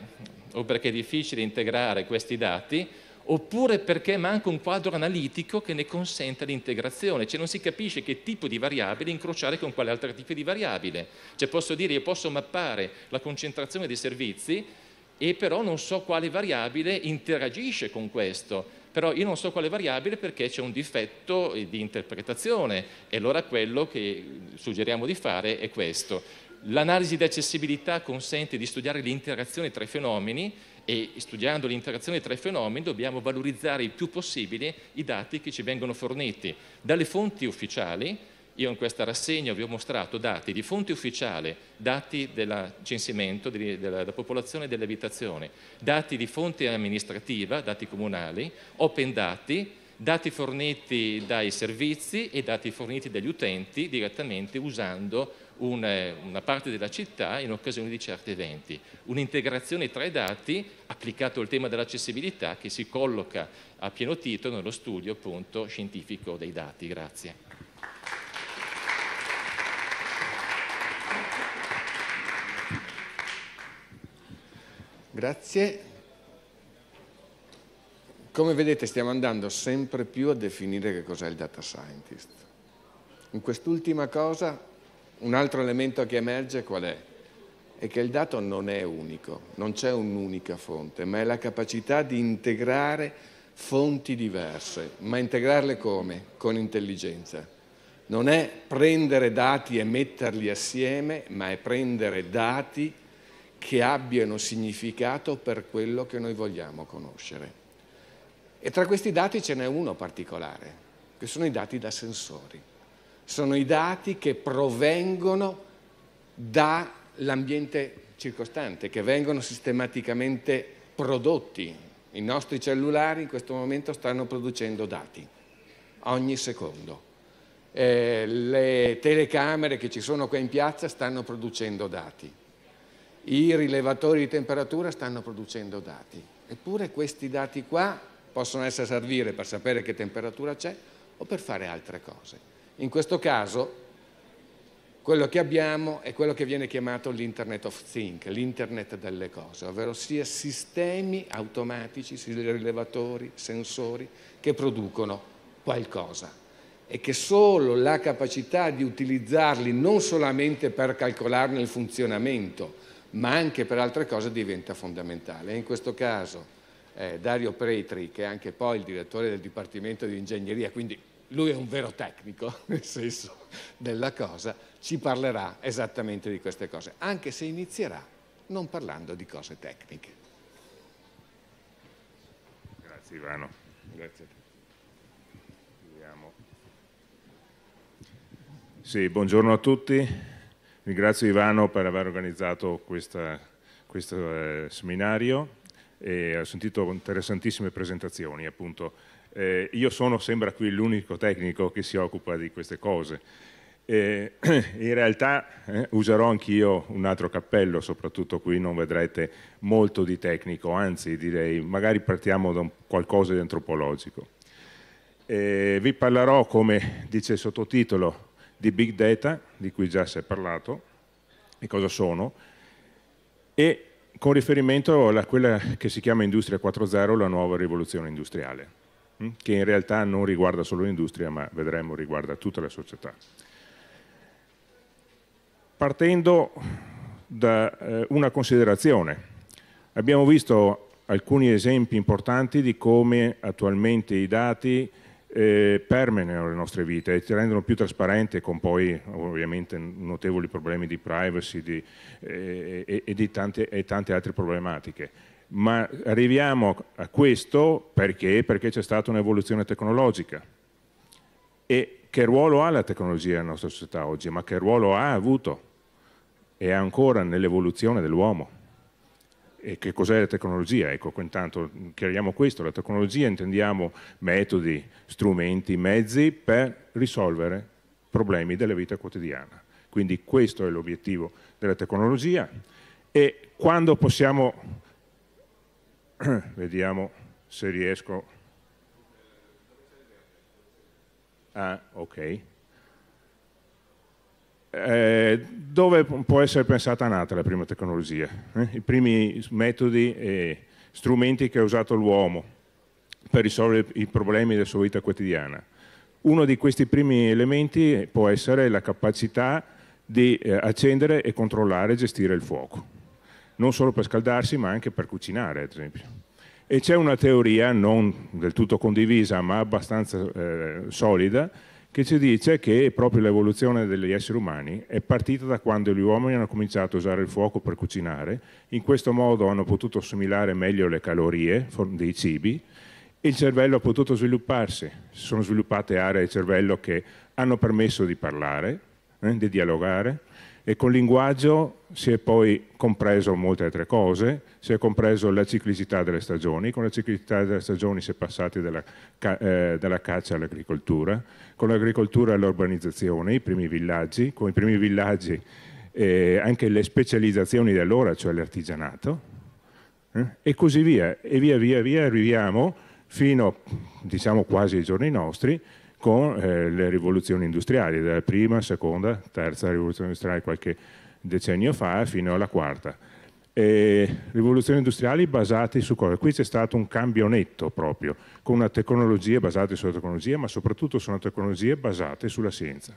[SPEAKER 4] perché è difficile integrare questi dati oppure perché manca un quadro analitico che ne consenta l'integrazione, cioè non si capisce che tipo di variabile incrociare con quale altro tipo di variabile. Cioè posso dire io posso mappare la concentrazione dei servizi e però non so quale variabile interagisce con questo. Però io non so quale variabile perché c'è un difetto eh, di interpretazione e allora quello che suggeriamo di fare è questo. L'analisi di accessibilità consente di studiare l'interazione tra i fenomeni e studiando l'interazione tra i fenomeni dobbiamo valorizzare il più possibile i dati che ci vengono forniti dalle fonti ufficiali. Io in questa rassegna vi ho mostrato dati di fonte ufficiale, dati del censimento della, popolazione e delle abitazioni, dati di fonte amministrativa, dati comunali, open dati, dati forniti dai servizi e dati forniti dagli utenti direttamente usando una, eh, una parte della città in occasione di certi eventi. Un'integrazione tra i dati applicato al tema dell'accessibilità che si colloca a pieno titolo nello studio appunto, scientifico dei dati. Grazie.
[SPEAKER 1] Grazie. Come vedete stiamo andando sempre più a definire che cos'è il data scientist. In quest'ultima cosa un altro elemento che emerge qual è? È che il dato non è unico, non c'è un'unica fonte, ma è la capacità di integrare fonti diverse, ma integrarle come? Con intelligenza. Non è prendere dati e metterli assieme, ma è prendere dati che abbiano significato per quello che noi vogliamo conoscere. E tra questi dati ce n'è uno particolare, che sono i dati da sensori sono i dati che provengono dall'ambiente circostante, che vengono sistematicamente prodotti. I nostri cellulari in questo momento stanno producendo dati, ogni secondo. Eh, le telecamere che ci sono qua in piazza stanno producendo dati. I rilevatori di temperatura stanno producendo dati. Eppure questi dati qua possono essere servire per sapere che temperatura c'è o per fare altre cose. In questo caso quello che abbiamo è quello che viene chiamato l'Internet of Things, l'Internet delle cose, ovvero sia sistemi automatici, rilevatori, sensori che producono qualcosa e che solo la capacità di utilizzarli non solamente per calcolarne il funzionamento, ma anche per altre cose diventa fondamentale. E in questo caso eh, Dario Pretri, che è anche poi il direttore del Dipartimento di Ingegneria, quindi lui è un vero tecnico, *laughs* nel senso della cosa, ci parlerà esattamente di queste cose, anche se inizierà non parlando di cose tecniche.
[SPEAKER 5] Grazie Ivano. Grazie a te. Vediamo. Sì, buongiorno a tutti. Ringrazio Ivano per aver organizzato questa, questo eh, seminario e ho sentito interessantissime presentazioni, appunto eh, io sono, sembra qui, l'unico tecnico che si occupa di queste cose. Eh, *clears throat* in realtà eh, userò anch'io un altro cappello, soprattutto qui non vedrete molto di tecnico, anzi direi magari partiamo da qualcosa di antropologico. Eh, vi parlerò, come dice il sottotitolo, di big data, di cui già si è parlato, e cosa sono, e con riferimento a quella che si chiama Industria 4.0, la nuova rivoluzione industriale. Mm? che in realtà non riguarda solo l'industria, ma vedremo riguarda tutta la società. Partendo da eh, una considerazione, abbiamo visto alcuni esempi importanti di come attualmente i dati eh, permeano le nostre vite e ti rendono più trasparente con poi ovviamente notevoli problemi di privacy di, eh, e, e, di tante, e tante altre problematiche ma arriviamo a questo perché? Perché c'è stata un'evoluzione tecnologica. E che ruolo ha la tecnologia nella nostra società oggi? Ma che ruolo ha avuto? E ancora nell'evoluzione dell'uomo. E che cos'è la tecnologia? Ecco, intanto chiariamo questo, la tecnologia intendiamo metodi, strumenti, mezzi per risolvere problemi della vita quotidiana. Quindi questo è l'obiettivo della tecnologia e quando possiamo *clears throat* vediamo se riesco ah ok eh, dove può essere pensata nata la prima tecnologia eh? i primi metodi e strumenti che ha usato l'uomo per risolvere i problemi della sua vita quotidiana uno di questi primi elementi può essere la capacità di eh, accendere e controllare e gestire il fuoco non solo per scaldarsi ma anche per cucinare, ad esempio. E c'è una teoria, non del tutto condivisa ma abbastanza eh, solida, che ci dice che proprio l'evoluzione degli esseri umani è partita da quando gli uomini hanno cominciato a usare il fuoco per cucinare, in questo modo hanno potuto assimilare meglio le calorie dei cibi e il cervello ha potuto svilupparsi, si sono sviluppate aree del cervello che hanno permesso di parlare, eh, di dialogare, e col linguaggio si è poi compreso molte altre cose, si è compreso la ciclicità delle stagioni, con la ciclicità delle stagioni si è passati dalla, eh, dalla caccia all'agricoltura, con l'agricoltura all'urbanizzazione, i primi villaggi, con i primi villaggi eh, anche le specializzazioni di allora, cioè l'artigianato, eh? e così via, e via via via arriviamo fino diciamo quasi ai giorni nostri, con eh, le rivoluzioni industriali, dalla prima, seconda, terza rivoluzione industriale qualche decennio fa fino alla quarta. E rivoluzioni industriali basate su cosa? Qui c'è stato un cambio netto proprio, con una tecnologia basata sulla tecnologia, ma soprattutto sono tecnologie basate sulla scienza.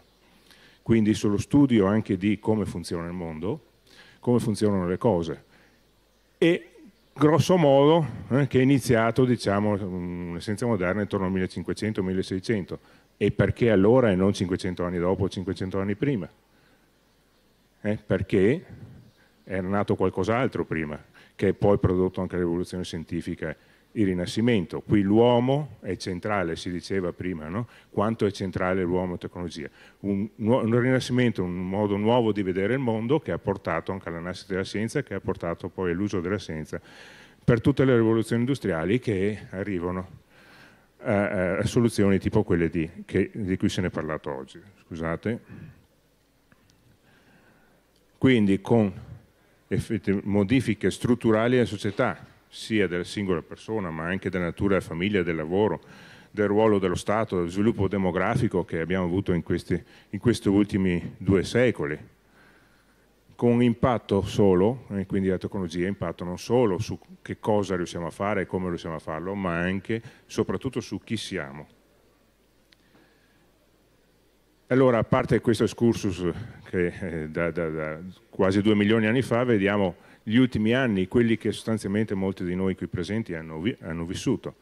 [SPEAKER 5] Quindi sullo studio anche di come funziona il mondo, come funzionano le cose. E grosso modo eh, che è iniziato diciamo mm, l'essenza moderna intorno al 1500-1600 e perché allora e non 500 anni dopo 500 anni prima eh, perché era nato qualcos'altro prima che è poi prodotto anche la rivoluzione scientifica il Rinascimento. Qui l'uomo è centrale, si diceva prima, no? quanto è centrale l'uomo in tecnologia. Un, un, Rinascimento, un modo nuovo di vedere il mondo che ha portato anche alla nascita della scienza, che ha portato poi all'uso della scienza per tutte le rivoluzioni industriali che arrivano a, a soluzioni tipo quelle di, che, di cui se ne è parlato oggi. Scusate. Quindi con modifiche strutturali alla società, sia della singola persona ma anche della natura della famiglia, del lavoro, del ruolo dello Stato, dello sviluppo demografico che abbiamo avuto in questi, in questi ultimi due secoli, con impatto solo, e quindi la tecnologia ha impatto non solo su che cosa riusciamo a fare e come riusciamo a farlo, ma anche e soprattutto su chi siamo. Allora, a parte questo excursus che eh, da, da, da quasi due milioni di anni fa, vediamo gli ultimi anni, quelli che sostanzialmente molti di noi qui presenti hanno, vi, hanno vissuto.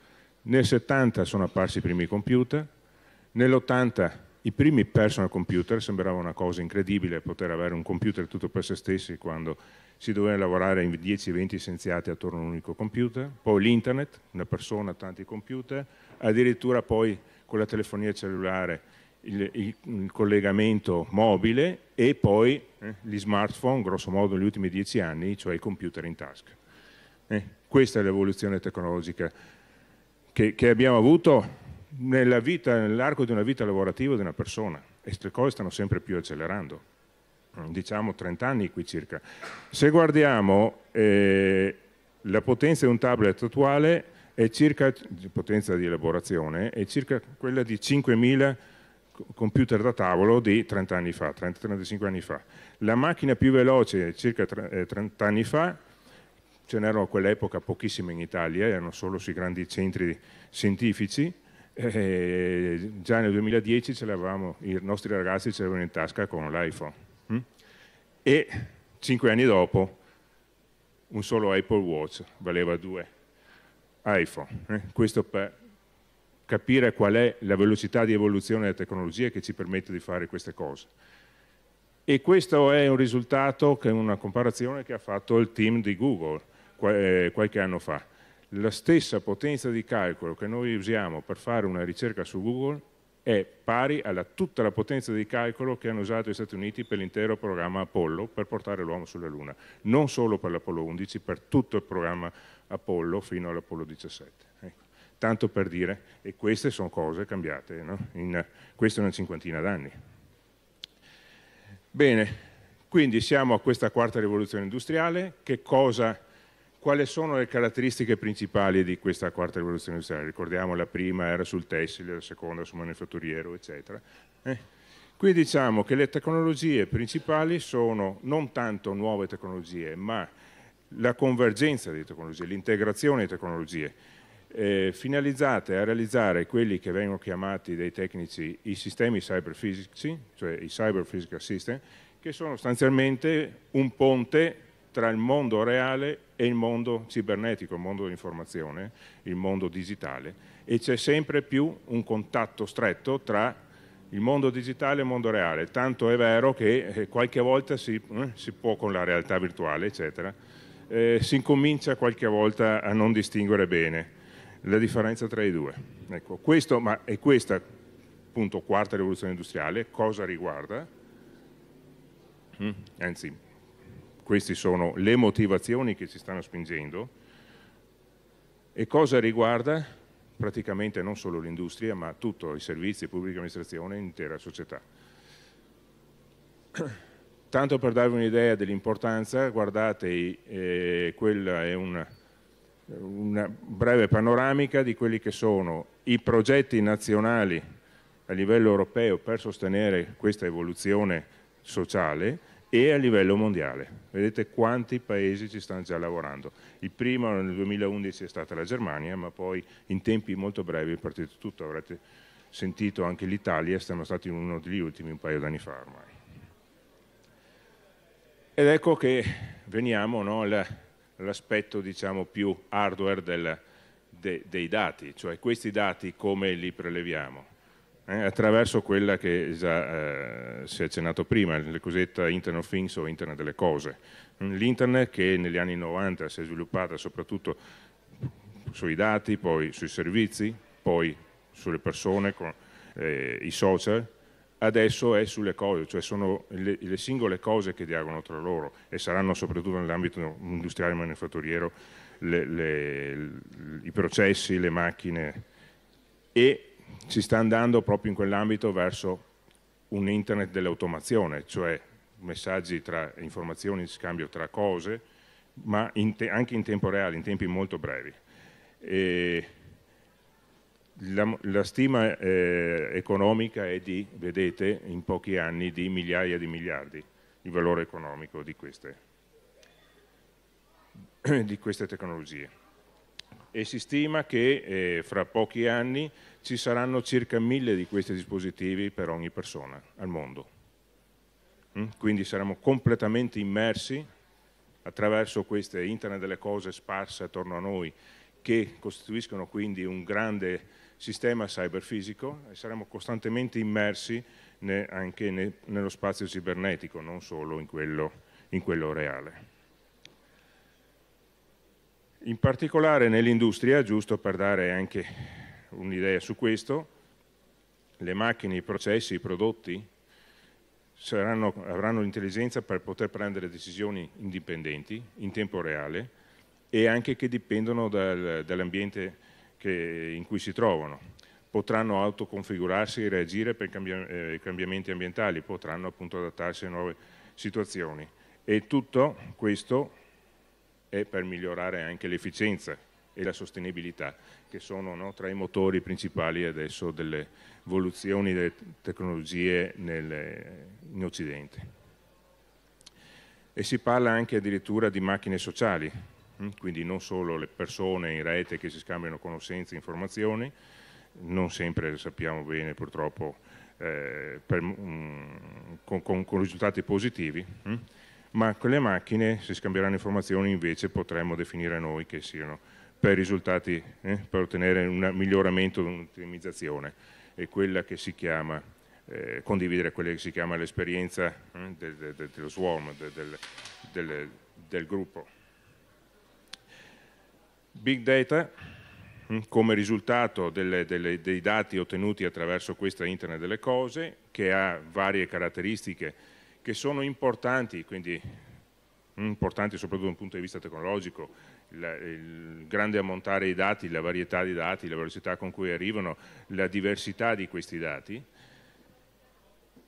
[SPEAKER 5] Nel 70 sono apparsi i primi computer, nell'80 i primi personal computer, sembrava una cosa incredibile poter avere un computer tutto per se stessi quando si doveva lavorare in 10-20 scienziati attorno a un unico computer, poi l'internet, una persona, tanti computer, addirittura poi con la telefonia cellulare il, il, il collegamento mobile e poi eh, gli smartphone, grosso modo negli ultimi dieci anni, cioè il computer in tasca. Eh, questa è l'evoluzione tecnologica che, che abbiamo avuto nell'arco nell di una vita lavorativa di una persona e queste cose stanno sempre più accelerando mm, diciamo 30 anni qui circa. Se guardiamo eh, la potenza di un tablet attuale è circa, potenza di elaborazione, è circa quella di 5.000 computer da tavolo di 30 anni fa, 30-35 anni fa. La macchina più veloce circa 30 eh, anni fa, ce n'erano a quell'epoca pochissime in Italia, erano solo sui grandi centri scientifici, eh, già nel 2010 i nostri ragazzi ce l'avevano in tasca con l'iPhone. Hm? E cinque anni dopo un solo Apple Watch valeva due iPhone. Eh? Questo per capire qual è la velocità di evoluzione della tecnologia che ci permette di fare queste cose. E questo è un risultato, che è una comparazione che ha fatto il team di Google eh, qualche anno fa. La stessa potenza di calcolo che noi usiamo per fare una ricerca su Google è pari a tutta la potenza di calcolo che hanno usato gli Stati Uniti per l'intero programma Apollo per portare l'uomo sulla Luna, non solo per l'Apollo 11, per tutto il programma Apollo fino all'Apollo 17 tanto per dire, e queste sono cose cambiate, no? in, questa è una cinquantina d'anni. Bene, quindi siamo a questa quarta rivoluzione industriale, cosa, quali sono le caratteristiche principali di questa quarta rivoluzione industriale? Ricordiamo la prima era sul tessile, la seconda sul manufatturiero, eccetera. Eh? Qui diciamo che le tecnologie principali sono non tanto nuove tecnologie, ma la convergenza di tecnologie, l'integrazione di tecnologie eh, finalizzate a realizzare quelli che vengono chiamati dai tecnici i sistemi cyberfisici, cioè i cyber physical system, che sono sostanzialmente un ponte tra il mondo reale e il mondo cibernetico, il mondo dell'informazione, il mondo digitale e c'è sempre più un contatto stretto tra il mondo digitale e il mondo reale, tanto è vero che eh, qualche volta si, eh, si può con la realtà virtuale, eccetera, eh, si incomincia qualche volta a non distinguere bene la differenza tra i due. Ecco, questo, ma è questa, appunto, quarta rivoluzione industriale, cosa riguarda? Mm, anzi, queste sono le motivazioni che ci stanno spingendo e cosa riguarda praticamente non solo l'industria, ma tutto i servizi, pubblica amministrazione e l'intera società. Tanto per darvi un'idea dell'importanza, guardate, eh, quella è una una breve panoramica di quelli che sono i progetti nazionali a livello europeo per sostenere questa evoluzione sociale e a livello mondiale. Vedete quanti paesi ci stanno già lavorando. Il primo nel 2011 è stata la Germania, ma poi in tempi molto brevi è partito tutto. Avrete sentito anche l'Italia, siamo stati uno degli ultimi un paio d'anni fa ormai. Ed ecco che veniamo no, alla l'aspetto diciamo, più hardware del, de, dei dati, cioè questi dati come li preleviamo. Eh, attraverso quella che già eh, si è accennato prima, la cosiddetta Internet of Things o Internet delle cose. L'Internet che negli anni 90 si è sviluppata soprattutto sui dati, poi sui servizi, poi sulle persone, con eh, i social, adesso è sulle cose, cioè sono le, le singole cose che dialogano tra loro e saranno soprattutto nell'ambito industriale e manifatturiero le, le, i processi, le macchine e si sta andando proprio in quell'ambito verso un internet dell'automazione, cioè messaggi tra informazioni di scambio tra cose, ma in te, anche in tempo reale, in tempi molto brevi. E la, la stima eh, economica è di, vedete, in pochi anni di migliaia di miliardi, il valore economico di queste, di queste tecnologie. E si stima che eh, fra pochi anni ci saranno circa mille di questi dispositivi per ogni persona al mondo. Mm? Quindi saremo completamente immersi attraverso queste internet delle cose sparse attorno a noi, che costituiscono quindi un grande sistema cyberfisico e saremo costantemente immersi ne, anche ne, nello spazio cibernetico, non solo in quello, in quello reale. In particolare nell'industria, giusto per dare anche un'idea su questo, le macchine, i processi, i prodotti saranno, avranno l'intelligenza per poter prendere decisioni indipendenti in tempo reale e anche che dipendono dal, dall'ambiente che, in cui si trovano. Potranno autoconfigurarsi e reagire per eh, i cambiamenti ambientali, potranno appunto adattarsi a nuove situazioni. E tutto questo è per migliorare anche l'efficienza e la sostenibilità, che sono no, tra i motori principali adesso delle evoluzioni delle tecnologie nel, in Occidente. E si parla anche addirittura di macchine sociali, Mm, quindi non solo le persone in rete che si scambiano conoscenze e informazioni, non sempre le sappiamo bene purtroppo eh, per, mh, mm, con, con, con, risultati positivi, mh? Mm, ma con le macchine si scambieranno informazioni invece potremmo definire noi che siano per risultati, eh, per ottenere un miglioramento, un'ottimizzazione, e quella che si chiama eh, condividere quella che si chiama l'esperienza dello swarm, del, del, del, del gruppo. Big data hm, come risultato delle, delle, dei dati ottenuti attraverso questa Internet delle cose, che ha varie caratteristiche che sono importanti, quindi hm, importanti soprattutto da un punto di vista tecnologico, il, il grande ammontare dei dati, la varietà di dati, la velocità con cui arrivano, la diversità di questi dati,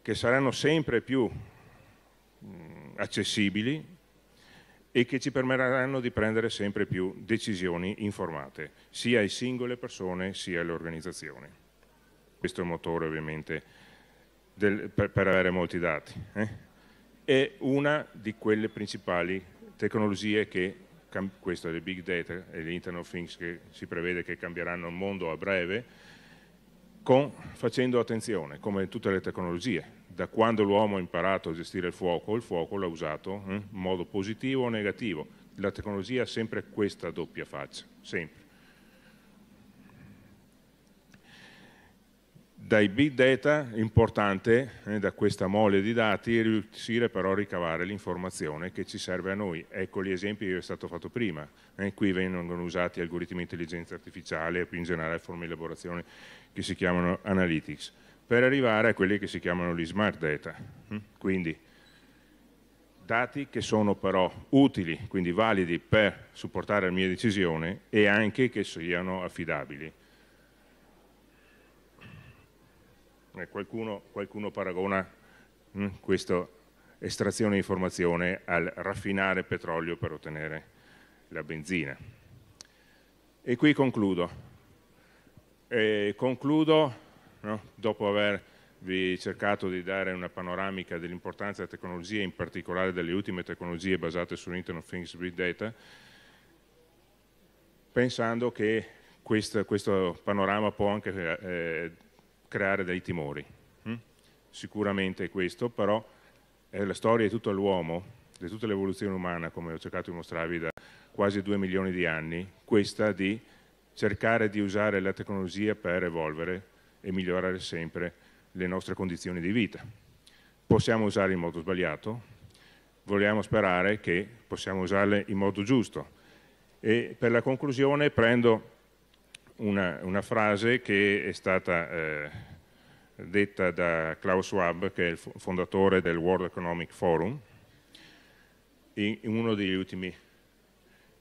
[SPEAKER 5] che saranno sempre più mh, hm, accessibili, e che ci permetteranno di prendere sempre più decisioni informate, sia ai singole persone sia alle organizzazioni. Questo è il motore ovviamente del, per, per, avere molti dati. Eh? È una di quelle principali tecnologie che, questa del big data e l'Internet of Things che si prevede che cambieranno il mondo a breve, con, facendo attenzione, come tutte le tecnologie, da quando l'uomo ha imparato a gestire il fuoco, il fuoco l'ha usato eh, in modo positivo o negativo. La tecnologia ha sempre questa doppia faccia, sempre. Dai big data è importante, eh, da questa mole di dati, riuscire però a ricavare l'informazione che ci serve a noi. Ecco gli esempi che è stato fatto prima. Eh, qui vengono usati algoritmi di intelligenza artificiale, più in generale forme di elaborazione che si chiamano analytics per arrivare a quelli che si chiamano gli smart data. Hm? Quindi dati che sono però utili, quindi validi per supportare la mia decisione e anche che siano affidabili. Eh, qualcuno, qualcuno paragona mh, hm, questa estrazione di informazione al raffinare petrolio per ottenere la benzina. E qui concludo. E concludo no? dopo avervi cercato di dare una panoramica dell'importanza della tecnologia, in particolare delle ultime tecnologie basate su of Things Big Data, pensando che questo, questo panorama può anche eh, creare dei timori. Hm? Sicuramente è questo, però eh, la storia è tutta l'uomo, di tutta l'evoluzione umana, come ho cercato di mostrarvi da quasi due milioni di anni, questa di cercare di usare la tecnologia per evolvere e migliorare sempre le nostre condizioni di vita. Possiamo usarle in modo sbagliato, vogliamo sperare che possiamo usarle in modo giusto. E per la conclusione prendo una, una frase che è stata eh, detta da Klaus Schwab, che è il fondatore del World Economic Forum, in uno degli ultimi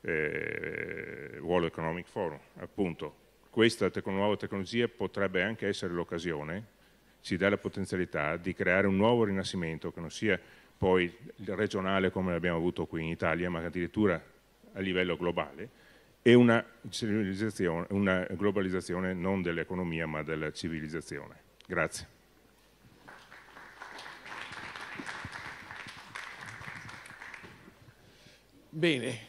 [SPEAKER 5] eh, World Economic Forum, appunto, questa tec nuova tecnologia potrebbe anche essere l'occasione, ci dà la potenzialità di creare un nuovo rinascimento che non sia poi regionale come l'abbiamo avuto qui in Italia, ma addirittura a livello globale, e una, una globalizzazione non dell'economia ma della civilizzazione. Grazie.
[SPEAKER 1] Bene,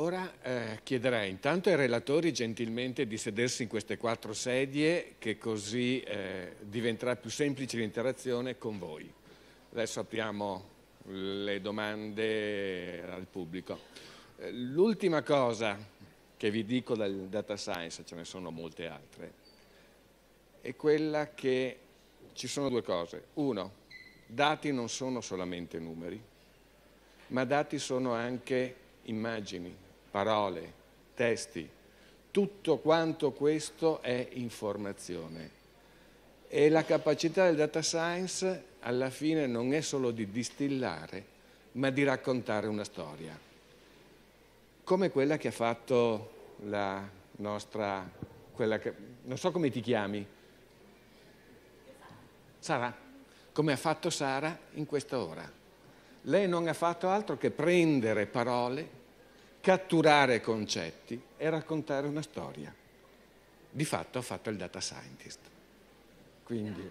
[SPEAKER 1] Ora eh, chiederei intanto ai relatori gentilmente di sedersi in queste quattro sedie che così eh, diventerà più semplice l'interazione con voi. Adesso apriamo le domande al pubblico. Eh, l'ultima cosa che vi dico dal data science, ce ne sono molte altre, è quella che ci sono due cose. Uno, dati non sono solamente numeri, ma dati sono anche immagini, parole, testi, tutto quanto questo è informazione. E la capacità del data science alla fine non è solo di distillare, ma di raccontare una storia, come quella che ha fatto la nostra, che, non so come ti chiami, Sara, come ha fatto Sara in questa ora. Lei non ha fatto altro che prendere parole catturare concetti e raccontare una storia. Di fatto ho fatto il data scientist. Quindi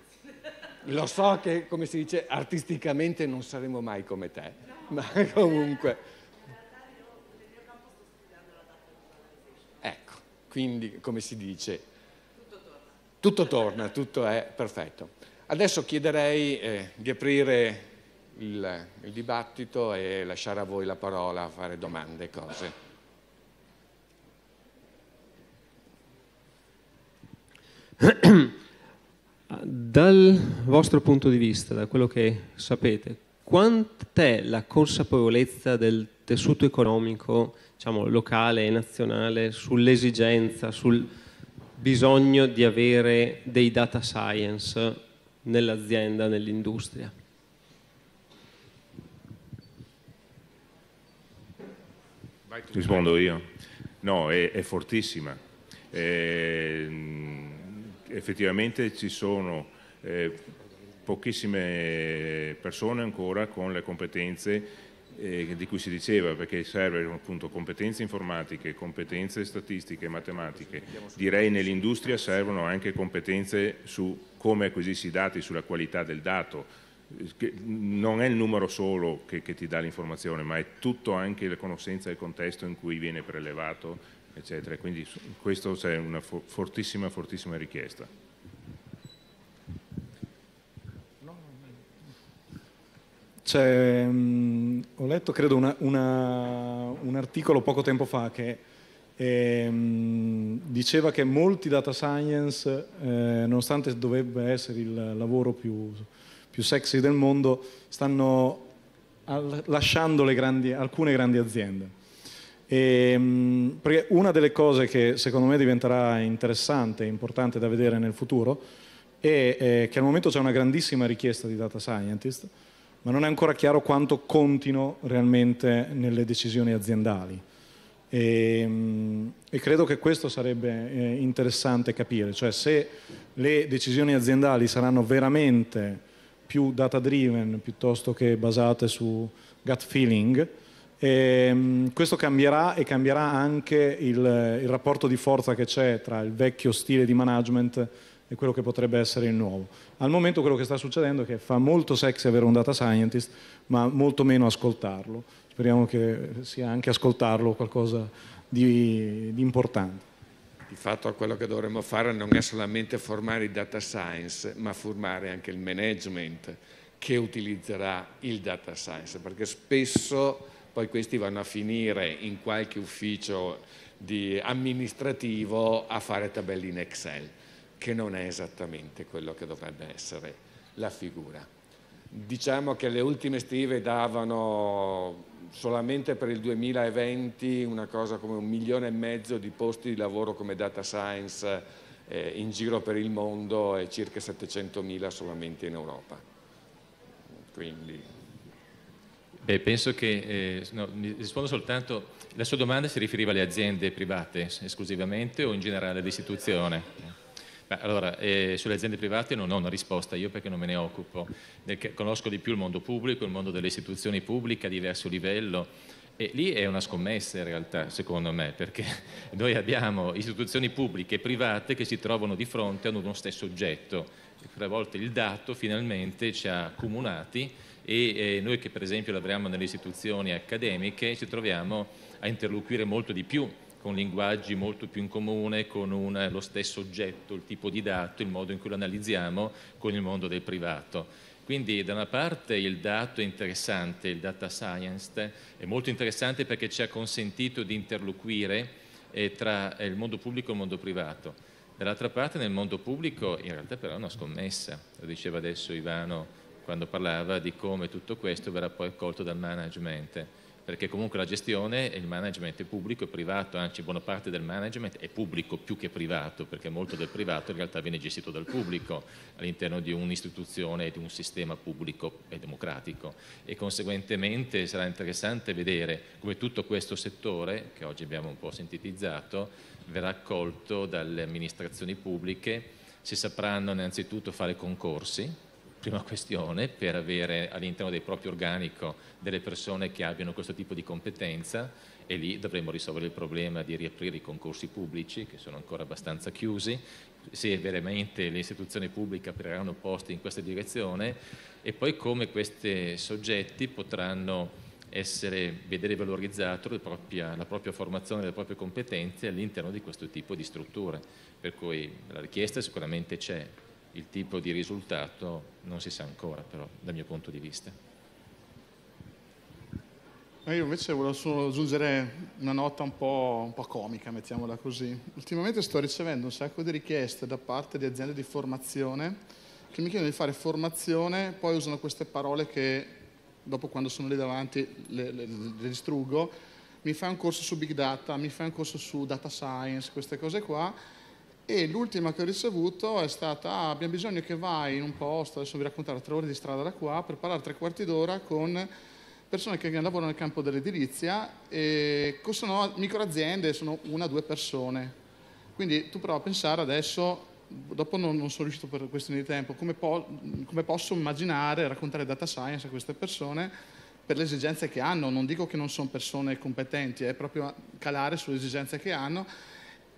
[SPEAKER 1] lo so che, come si dice, artisticamente non saremo mai come te, no. ma *laughs* comunque... Ecco, quindi come si dice... Tutto torna. Tutto torna, tutto è perfetto. Adesso chiederei eh, di aprire il, il dibattito e lasciare a voi la parola a fare domande e cose.
[SPEAKER 6] *clears throat* Dal vostro punto di vista, da quello che sapete, quant'è la consapevolezza del tessuto economico, diciamo, locale e nazionale, sull'esigenza, sul bisogno di avere dei data science nell'azienda, nell'industria?
[SPEAKER 5] Rispondo io. No, è, è fortissima. Eh, effettivamente ci sono eh, pochissime persone ancora con le competenze eh, di cui si diceva, perché servono appunto competenze informatiche, competenze statistiche, matematiche. Direi nell'industria servono anche competenze su come acquisirsi i dati, sulla qualità del dato, non è il numero solo che, che ti dà l'informazione, ma è tutto anche la conoscenza del contesto in cui viene prelevato, eccetera. Quindi questa è una fortissima, fortissima richiesta.
[SPEAKER 3] C'è, mm, ho letto, credo, una, una, un articolo poco tempo fa che e, ehm, diceva che molti data science, eh, nonostante dovrebbe essere il lavoro più più sexy del mondo, stanno lasciando grandi, alcune grandi aziende. E, mm, una delle cose che secondo me diventerà interessante e importante da vedere nel futuro è che al momento c'è una grandissima richiesta di data scientist, ma non è ancora chiaro quanto contino realmente nelle decisioni aziendali. E, mm, e, credo che questo sarebbe eh, interessante capire, cioè se le decisioni aziendali saranno veramente più data driven piuttosto che basate su gut feeling. E ehm, questo cambierà e cambierà anche il, il rapporto di forza che c'è tra il vecchio stile di management e quello che potrebbe essere il nuovo. Al momento quello che sta succedendo è che fa molto sexy avere un data scientist, ma molto meno ascoltarlo. Speriamo che sia anche ascoltarlo qualcosa di, di importante.
[SPEAKER 1] Di fatto quello che dovremmo fare non è solamente formare i data science, ma formare anche il management che utilizzerà il data science, perché spesso poi questi vanno a finire in qualche ufficio amministrativo a fare tabelle in Excel, che non è esattamente quello che dovrebbe essere la figura. Diciamo che le ultime stive davano solamente per il 2020 una cosa come un milione e mezzo di posti di lavoro come data science eh, in giro per il mondo e circa 700.000 solamente in Europa.
[SPEAKER 4] Quindi... Beh, penso che, eh, no, rispondo soltanto, la sua domanda si riferiva alle aziende private esclusivamente o in generale all'istituzione? Beh, allora, eh, sulle aziende private non ho una risposta io perché non me ne occupo. conosco di più il mondo pubblico, il mondo delle istituzioni pubbliche a diverso livello. E lì è una scommessa in realtà, secondo me, perché *laughs* noi abbiamo istituzioni pubbliche e private che si trovano di fronte ad uno stesso oggetto. Tre volte il dato finalmente ci ha accumulati e eh, noi che per esempio lavoriamo nelle istituzioni accademiche ci troviamo a interloquire molto di più con linguaggi molto più in comune, con una, lo stesso oggetto, il tipo di dato, il modo in cui lo analizziamo con il mondo del privato. Quindi da una parte il dato è interessante, il data science è molto interessante perché ci ha consentito di interloquire eh, tra eh, il mondo pubblico e il mondo privato. Dall'altra parte nel mondo pubblico in realtà però è una scommessa, lo diceva adesso Ivano quando parlava di come tutto questo verrà poi accolto dal management perché comunque la gestione e il management è pubblico e privato, anzi buona parte del management è pubblico più che privato, perché molto del privato in realtà viene gestito dal pubblico all'interno di un'istituzione e di un sistema pubblico e democratico e conseguentemente sarà interessante vedere come tutto questo settore, che oggi abbiamo un po' sintetizzato, verrà accolto dalle amministrazioni pubbliche, se sapranno innanzitutto fare concorsi, prima questione per avere all'interno del proprio organico delle persone che abbiano questo tipo di competenza e lì dovremmo risolvere il problema di riaprire i concorsi pubblici che sono ancora abbastanza chiusi, se veramente le istituzioni pubbliche apriranno posti in questa direzione e poi come questi soggetti potranno essere, vedere valorizzato la propria, la propria, formazione, le proprie competenze all'interno di questo tipo di strutture. Per cui la richiesta sicuramente c'è, il tipo di risultato non si sa ancora però dal mio punto di vista.
[SPEAKER 2] Io invece volevo solo aggiungere una nota un po', un po', comica, mettiamola così. Ultimamente sto ricevendo un sacco di richieste da parte di aziende di formazione che mi chiedono di fare formazione, poi usano queste parole che dopo quando sono lì davanti le, le, le distruggo, mi fai un corso su big data, mi fai un corso su data science, queste cose qua, e l'ultima che ho ricevuto è stata ah, abbiamo bisogno che vai in un posto, adesso vi racconterò tre ore di strada da qua, per parlare tre quarti d'ora con persone che lavorano nel campo dell'edilizia e sono microaziende, sono una o due persone. Quindi tu prova a pensare adesso, dopo non, non sono riuscito per questioni di tempo, come, po come posso immaginare, raccontare data science a queste persone per le esigenze che hanno, non dico che non sono persone competenti, è proprio calare sulle esigenze che hanno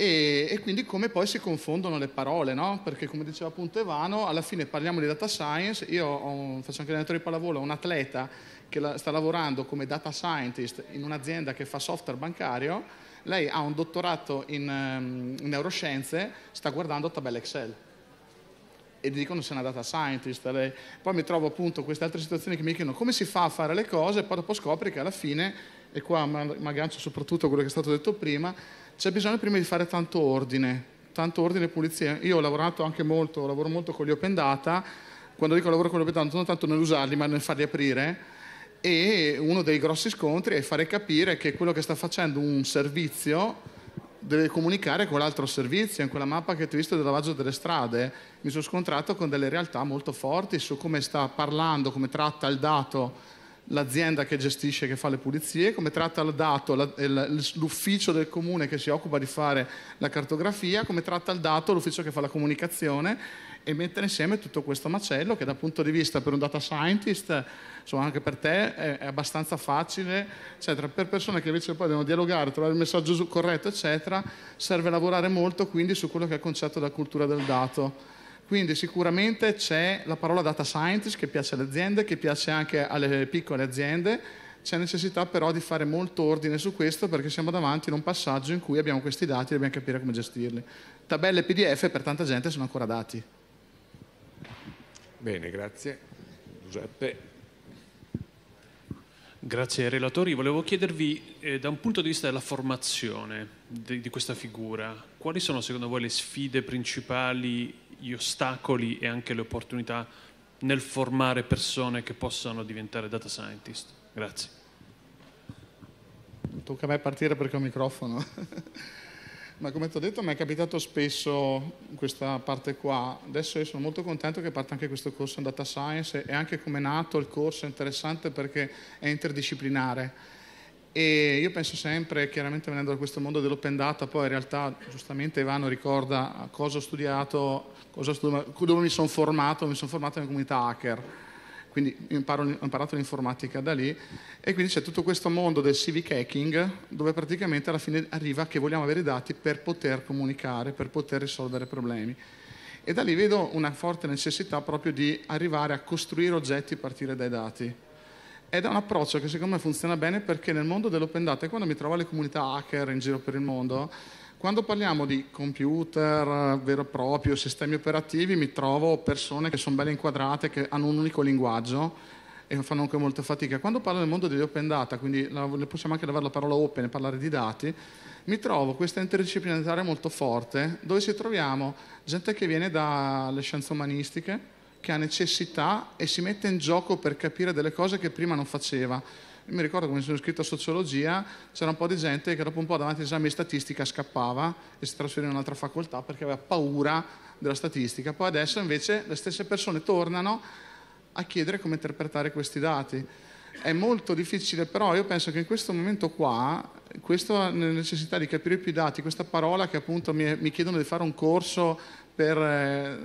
[SPEAKER 2] e, e, quindi come poi si confondono le parole, no? perché come diceva appunto Evano, alla fine parliamo di data science, io un, faccio anche allenatore di pallavolo, un atleta che la, sta lavorando come data scientist in un'azienda che fa software bancario, lei ha un dottorato in, ehm, in neuroscienze, sta guardando tabelle Excel e dicono sei una data scientist. Lei. Poi mi trovo appunto queste altre situazioni che mi chiedono come si fa a fare le cose e poi dopo scopri che alla fine, e qua mi aggancio soprattutto a quello che è stato detto prima, c'è bisogno prima di fare tanto ordine, tanto ordine e pulizia. Io ho lavorato anche molto, lavoro molto con gli open data, quando dico lavoro con gli open data non tanto nell'usarli ma nel farli aprire e uno dei grossi scontri è fare capire che quello che sta facendo un servizio deve comunicare con l'altro servizio. In quella mappa che ti ho visto del lavaggio delle strade mi sono scontrato con delle realtà molto forti su come sta parlando, come tratta il dato l'azienda che gestisce, che fa le pulizie, come tratta il dato l'ufficio del comune che si occupa di fare la cartografia, come tratta il dato l'ufficio che fa la comunicazione e mettere insieme tutto questo macello che dal punto di vista per un data scientist, insomma anche per te, è, abbastanza facile, eccetera. Per persone che invece poi devono dialogare, trovare il messaggio corretto, eccetera, serve lavorare molto quindi su quello che è il concetto della cultura del dato. Quindi sicuramente c'è la parola data scientist che piace alle aziende, che piace anche alle piccole aziende, c'è necessità però di fare molto ordine su questo perché siamo davanti a un passaggio in cui abbiamo questi dati e dobbiamo capire come gestirli. Tabelle PDF per tanta gente sono ancora dati.
[SPEAKER 1] Bene, grazie. Giuseppe. Grazie ai relatori. Volevo chiedervi, eh, da un punto di vista della formazione di, di questa figura, quali sono secondo voi le sfide principali gli ostacoli e anche le opportunità nel formare persone che possano diventare data scientist? Grazie.
[SPEAKER 2] Tocca a me partire perché ho il microfono. *laughs* Ma come ti ho detto, mi è capitato spesso questa parte qua. Adesso io sono molto contento che parta anche questo corso in data science e anche come è nato il corso è interessante perché è interdisciplinare e io penso sempre, chiaramente venendo da questo mondo dell'open data, poi in realtà giustamente Ivano ricorda cosa ho studiato, cosa ho dove mi sono formato, mi sono formato nella comunità hacker, quindi imparo, ho imparato l'informatica da lì e quindi c'è tutto questo mondo del civic hacking dove praticamente alla fine arriva che vogliamo avere i dati per poter comunicare, per poter risolvere problemi. E da lì vedo una forte necessità proprio di arrivare a costruire oggetti a partire dai dati ed è un approccio che secondo me funziona bene perché nel mondo dell'open data, quando mi trovo alle comunità hacker in giro per il mondo, quando parliamo di computer vero e proprio, sistemi operativi, mi trovo persone che sono belle inquadrate, che hanno un unico linguaggio e fanno anche molta fatica. Quando parlo del mondo degli open data, quindi la, possiamo anche lavare la parola open e parlare di dati, mi trovo questa interdisciplinarietà molto forte, dove ci troviamo gente che viene dalle scienze umanistiche, che ha necessità e si mette in gioco per capire delle cose che prima non faceva. Io mi ricordo come sono iscritto a sociologia, c'era un po' di gente che dopo un po' davanti all'esame di statistica scappava e si trasferiva in un'altra facoltà perché aveva paura della statistica. Poi adesso invece le stesse persone tornano a chiedere come interpretare questi dati. È molto difficile, però io penso che in questo momento qua, questa necessità di capire più dati, questa parola che appunto mi, mi chiedono di fare un corso per, eh,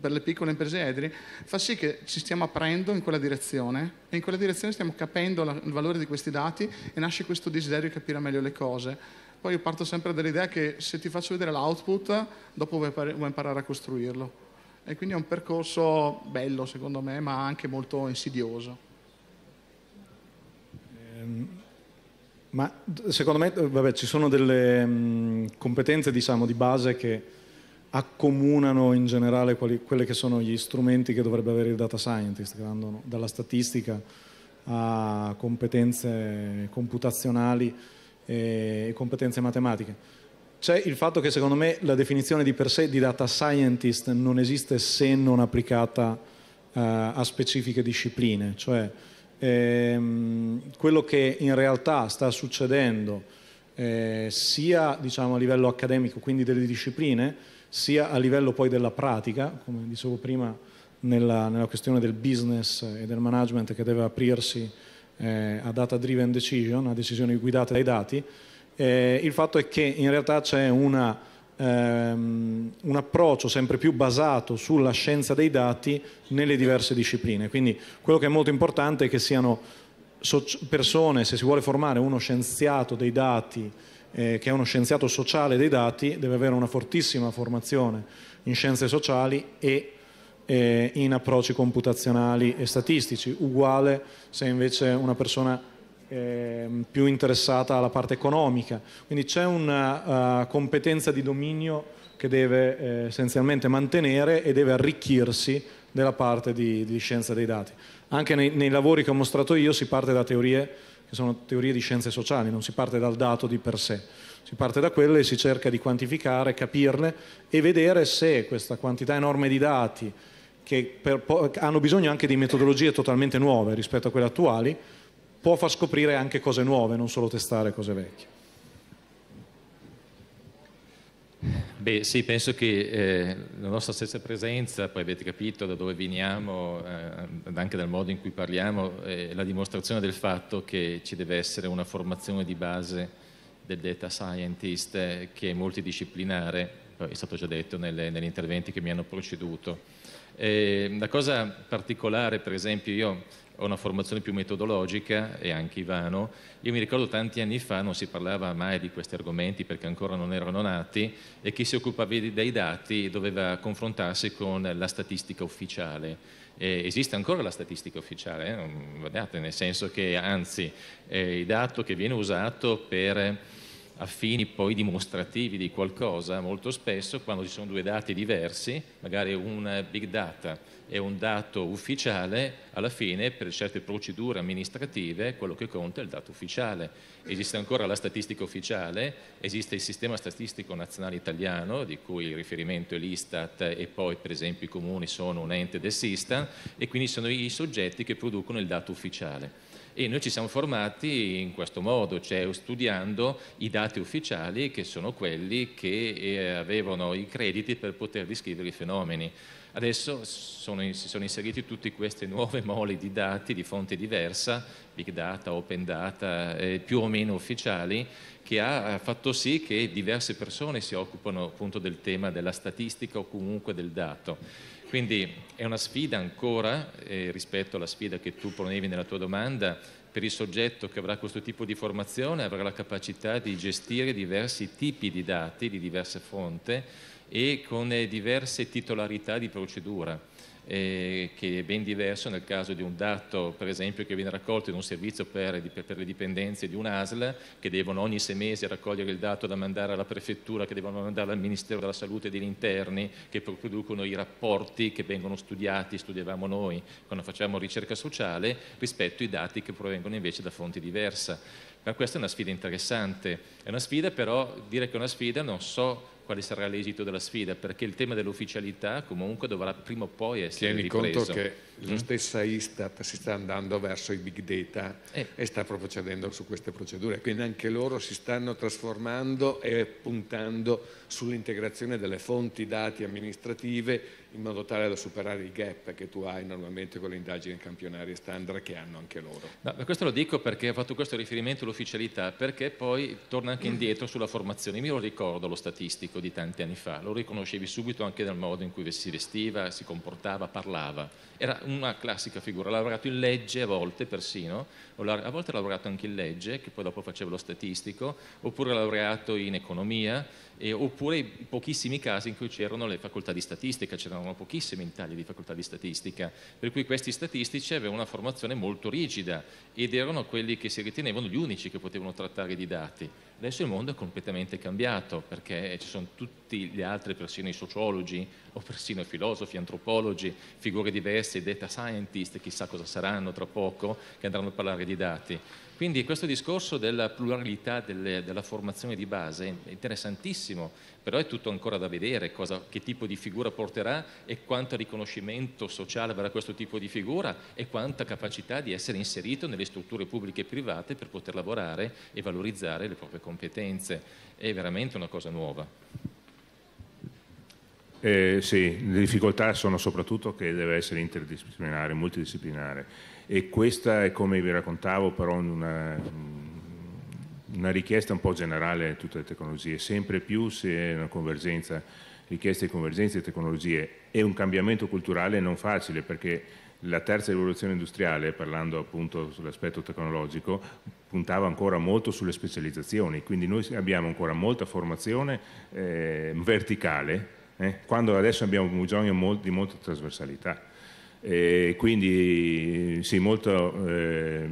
[SPEAKER 2] per, le piccole imprese edili, fa sì che ci stiamo aprendo in quella direzione e in quella direzione stiamo capendo la, il valore di questi dati e nasce questo desiderio di capire meglio le cose. Poi io parto sempre dall'idea che se ti faccio vedere l'output, dopo vuoi, vuoi imparare a costruirlo. E quindi è un percorso bello secondo me, ma anche molto insidioso.
[SPEAKER 3] Um. Ma secondo me vabbè, ci sono delle mh, mm, competenze diciamo, di base che accomunano in generale quelli, quelli che sono gli strumenti che dovrebbe avere il data scientist, che vanno dalla statistica a competenze computazionali e competenze matematiche. C'è il fatto che secondo me la definizione di per sé di data scientist non esiste se non applicata eh, a specifiche discipline, cioè ehm, quello che in realtà sta succedendo eh, sia diciamo, a livello accademico, quindi delle discipline, sia a livello poi della pratica, come dicevo prima, nella, nella questione del business e del management che deve aprirsi eh, a data driven decision, a decisioni guidate dai dati. Eh, il fatto è che in realtà c'è una, ehm, un approccio sempre più basato sulla scienza dei dati nelle diverse discipline. Quindi quello che è molto importante è che siano persone, se si vuole formare uno scienziato dei dati, eh, che è uno scienziato sociale dei dati, deve avere una fortissima formazione in scienze sociali e eh, in approcci computazionali e statistici, uguale se invece una persona eh, più interessata alla parte economica. Quindi c'è una uh, competenza di dominio che deve eh, essenzialmente mantenere e deve arricchirsi della parte di, di scienza dei dati. Anche nei, nei lavori che ho mostrato io si parte da teorie che sono teorie di scienze sociali, non si parte dal dato di per sé, si parte da quelle e si cerca di quantificare, capirle e vedere se questa quantità enorme di dati, che per, hanno bisogno anche di metodologie totalmente nuove rispetto a quelle attuali, può far scoprire anche cose nuove, non solo testare cose vecchie.
[SPEAKER 4] Beh sì, penso che eh, la nostra stessa presenza, poi avete capito da dove veniamo, eh, anche dal modo in cui parliamo, è la dimostrazione del fatto che ci deve essere una formazione di base del data scientist eh, che è multidisciplinare, è stato già detto nelle, negli interventi che mi hanno preceduto. Eh, la cosa particolare, per esempio, io ho una formazione più metodologica e anche Ivano. Io mi ricordo tanti anni fa non si parlava mai di questi argomenti perché ancora non erano nati e chi si occupava dei dati doveva confrontarsi con la statistica ufficiale. Eh, esiste ancora la statistica ufficiale, eh? guardate, nel senso che anzi eh, il dato che viene usato per a fini poi dimostrativi di qualcosa, molto spesso quando ci sono due dati diversi, magari un big data è un dato ufficiale, alla fine per certe procedure amministrative quello che conta è il dato ufficiale. Esiste ancora la statistica ufficiale, esiste il sistema statistico nazionale italiano di cui il riferimento è l'Istat e poi per esempio i comuni sono un ente del SISTAN e quindi sono i soggetti che producono il dato ufficiale e noi ci siamo formati in questo modo, cioè studiando i dati ufficiali che sono quelli che eh, avevano i crediti per poter descrivere i fenomeni. Adesso sono, si sono inseriti tutte queste nuove moli di dati di fonte diversa, big data, open data, eh, più o meno ufficiali, che ha fatto sì che diverse persone si occupano appunto del tema della statistica o comunque del dato. Quindi è una sfida ancora eh, rispetto alla sfida che tu ponevi nella tua domanda per il soggetto che avrà questo tipo di formazione avrà la capacità di gestire diversi tipi di dati di diverse fonte e con eh, diverse titolarità di procedura, eh, che è ben diverso nel caso di un dato, per esempio, che viene raccolto in un servizio per, per le dipendenze di un ASL, che devono ogni sei mesi raccogliere il dato da mandare alla prefettura, che devono mandare al Ministero della Salute e degli Interni, che producono i rapporti che vengono studiati, studiavamo noi quando facciamo ricerca sociale, rispetto ai dati che provengono invece da fonti diverse. Ma questa è una sfida interessante, è una sfida però, dire che è una sfida non so quale sarà l'esito della sfida, perché il tema dell'ufficialità comunque dovrà prima o poi essere Tieni ripreso. conto che mm? la
[SPEAKER 1] stessa Istat si sta andando verso i big data eh. e sta procedendo su queste procedure, quindi anche loro si stanno trasformando e puntando sull'integrazione delle fonti dati amministrative in modo tale da superare il gap che tu hai normalmente con le indagini campionarie standard che hanno anche loro.
[SPEAKER 4] No, questo lo dico perché ho fatto questo riferimento all'ufficialità, perché poi torna anche indietro sulla formazione. Io lo ricordo lo statistico di tanti anni fa, lo riconoscevi subito anche dal modo in cui si vestiva, si comportava, parlava era una classica figura, ha lavorato in legge a volte persino, a volte ha lavorato anche in legge, che poi dopo faceva lo statistico, oppure ha lavorato in economia, e, oppure in pochissimi casi in cui c'erano le facoltà di statistica, c'erano pochissime in Italia di facoltà di statistica, per cui questi statistici avevano una formazione molto rigida ed erano quelli che si ritenevano gli unici che potevano trattare di dati Adesso il mondo è completamente cambiato perché ci sono tutti gli altri, persino i sociologi o persino i filosofi, antropologi, figure diverse, data scientist, chissà cosa saranno tra poco, che andranno a parlare di dati. Quindi questo discorso della pluralità delle, della formazione di base è interessantissimo, però è tutto ancora da vedere cosa, che tipo di figura porterà e quanto riconoscimento sociale avrà questo tipo di figura e quanta capacità di essere inserito nelle strutture pubbliche e private per poter lavorare e valorizzare le proprie competenze. È veramente una cosa nuova.
[SPEAKER 5] Eh, sì, le difficoltà sono soprattutto che deve essere interdisciplinare, multidisciplinare e questa è come vi raccontavo però una, una richiesta un po' generale di tutte le tecnologie, sempre più se è una convergenza, richieste di convergenza di tecnologie e un cambiamento culturale non facile perché la terza rivoluzione industriale, parlando appunto sull'aspetto tecnologico, puntava ancora molto sulle specializzazioni, quindi noi abbiamo ancora molta formazione eh, verticale, eh, quando adesso abbiamo bisogno di molta trasversalità. E quindi sì, molta eh,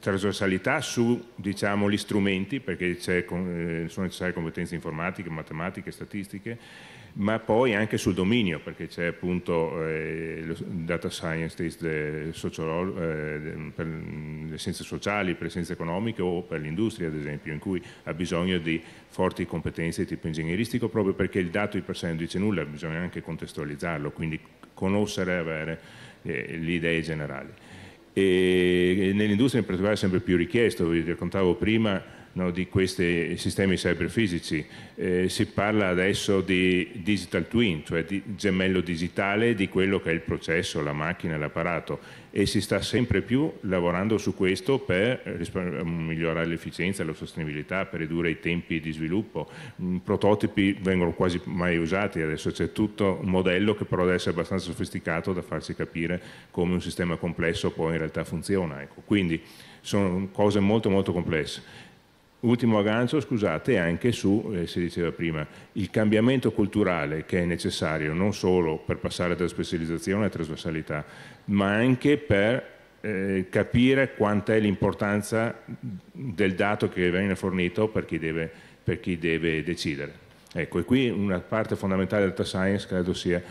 [SPEAKER 5] trasversalità su diciamo, strumenti, perché con, eh, sono necessarie competenze informatiche, matematiche, statistiche, ma poi anche sul dominio, perché c'è appunto eh, il data scientist eh, per le scienze sociali, per le scienze economiche o per l'industria, ad esempio, in cui ha bisogno di forti competenze di tipo ingegneristico, proprio perché il dato di per sé non dice nulla, bisogna anche contestualizzarlo, quindi conoscere e avere eh, le idee generali. E nell'industria in particolare è sempre più richiesto, vi raccontavo prima, no, di questi sistemi cyberfisici. Eh, si parla adesso di digital twin, cioè di gemello digitale di quello che è il processo, la macchina, l'apparato e si sta sempre più lavorando su questo per mm, migliorare l'efficienza, la sostenibilità, per ridurre i tempi di sviluppo. Mm, prototipi vengono quasi mai usati, adesso c'è tutto un modello che però deve essere abbastanza sofisticato da farsi capire come un sistema complesso poi in realtà funziona. Ecco. Quindi sono cose molto molto complesse. Ultimo aggancio, scusate, anche su, eh, si diceva prima, il cambiamento culturale che è necessario non solo per passare dalla specializzazione alla trasversalità, ma anche per eh, capire è l'importanza del dato che viene fornito per chi deve, per chi deve decidere. Ecco, e qui una parte fondamentale del data science credo sia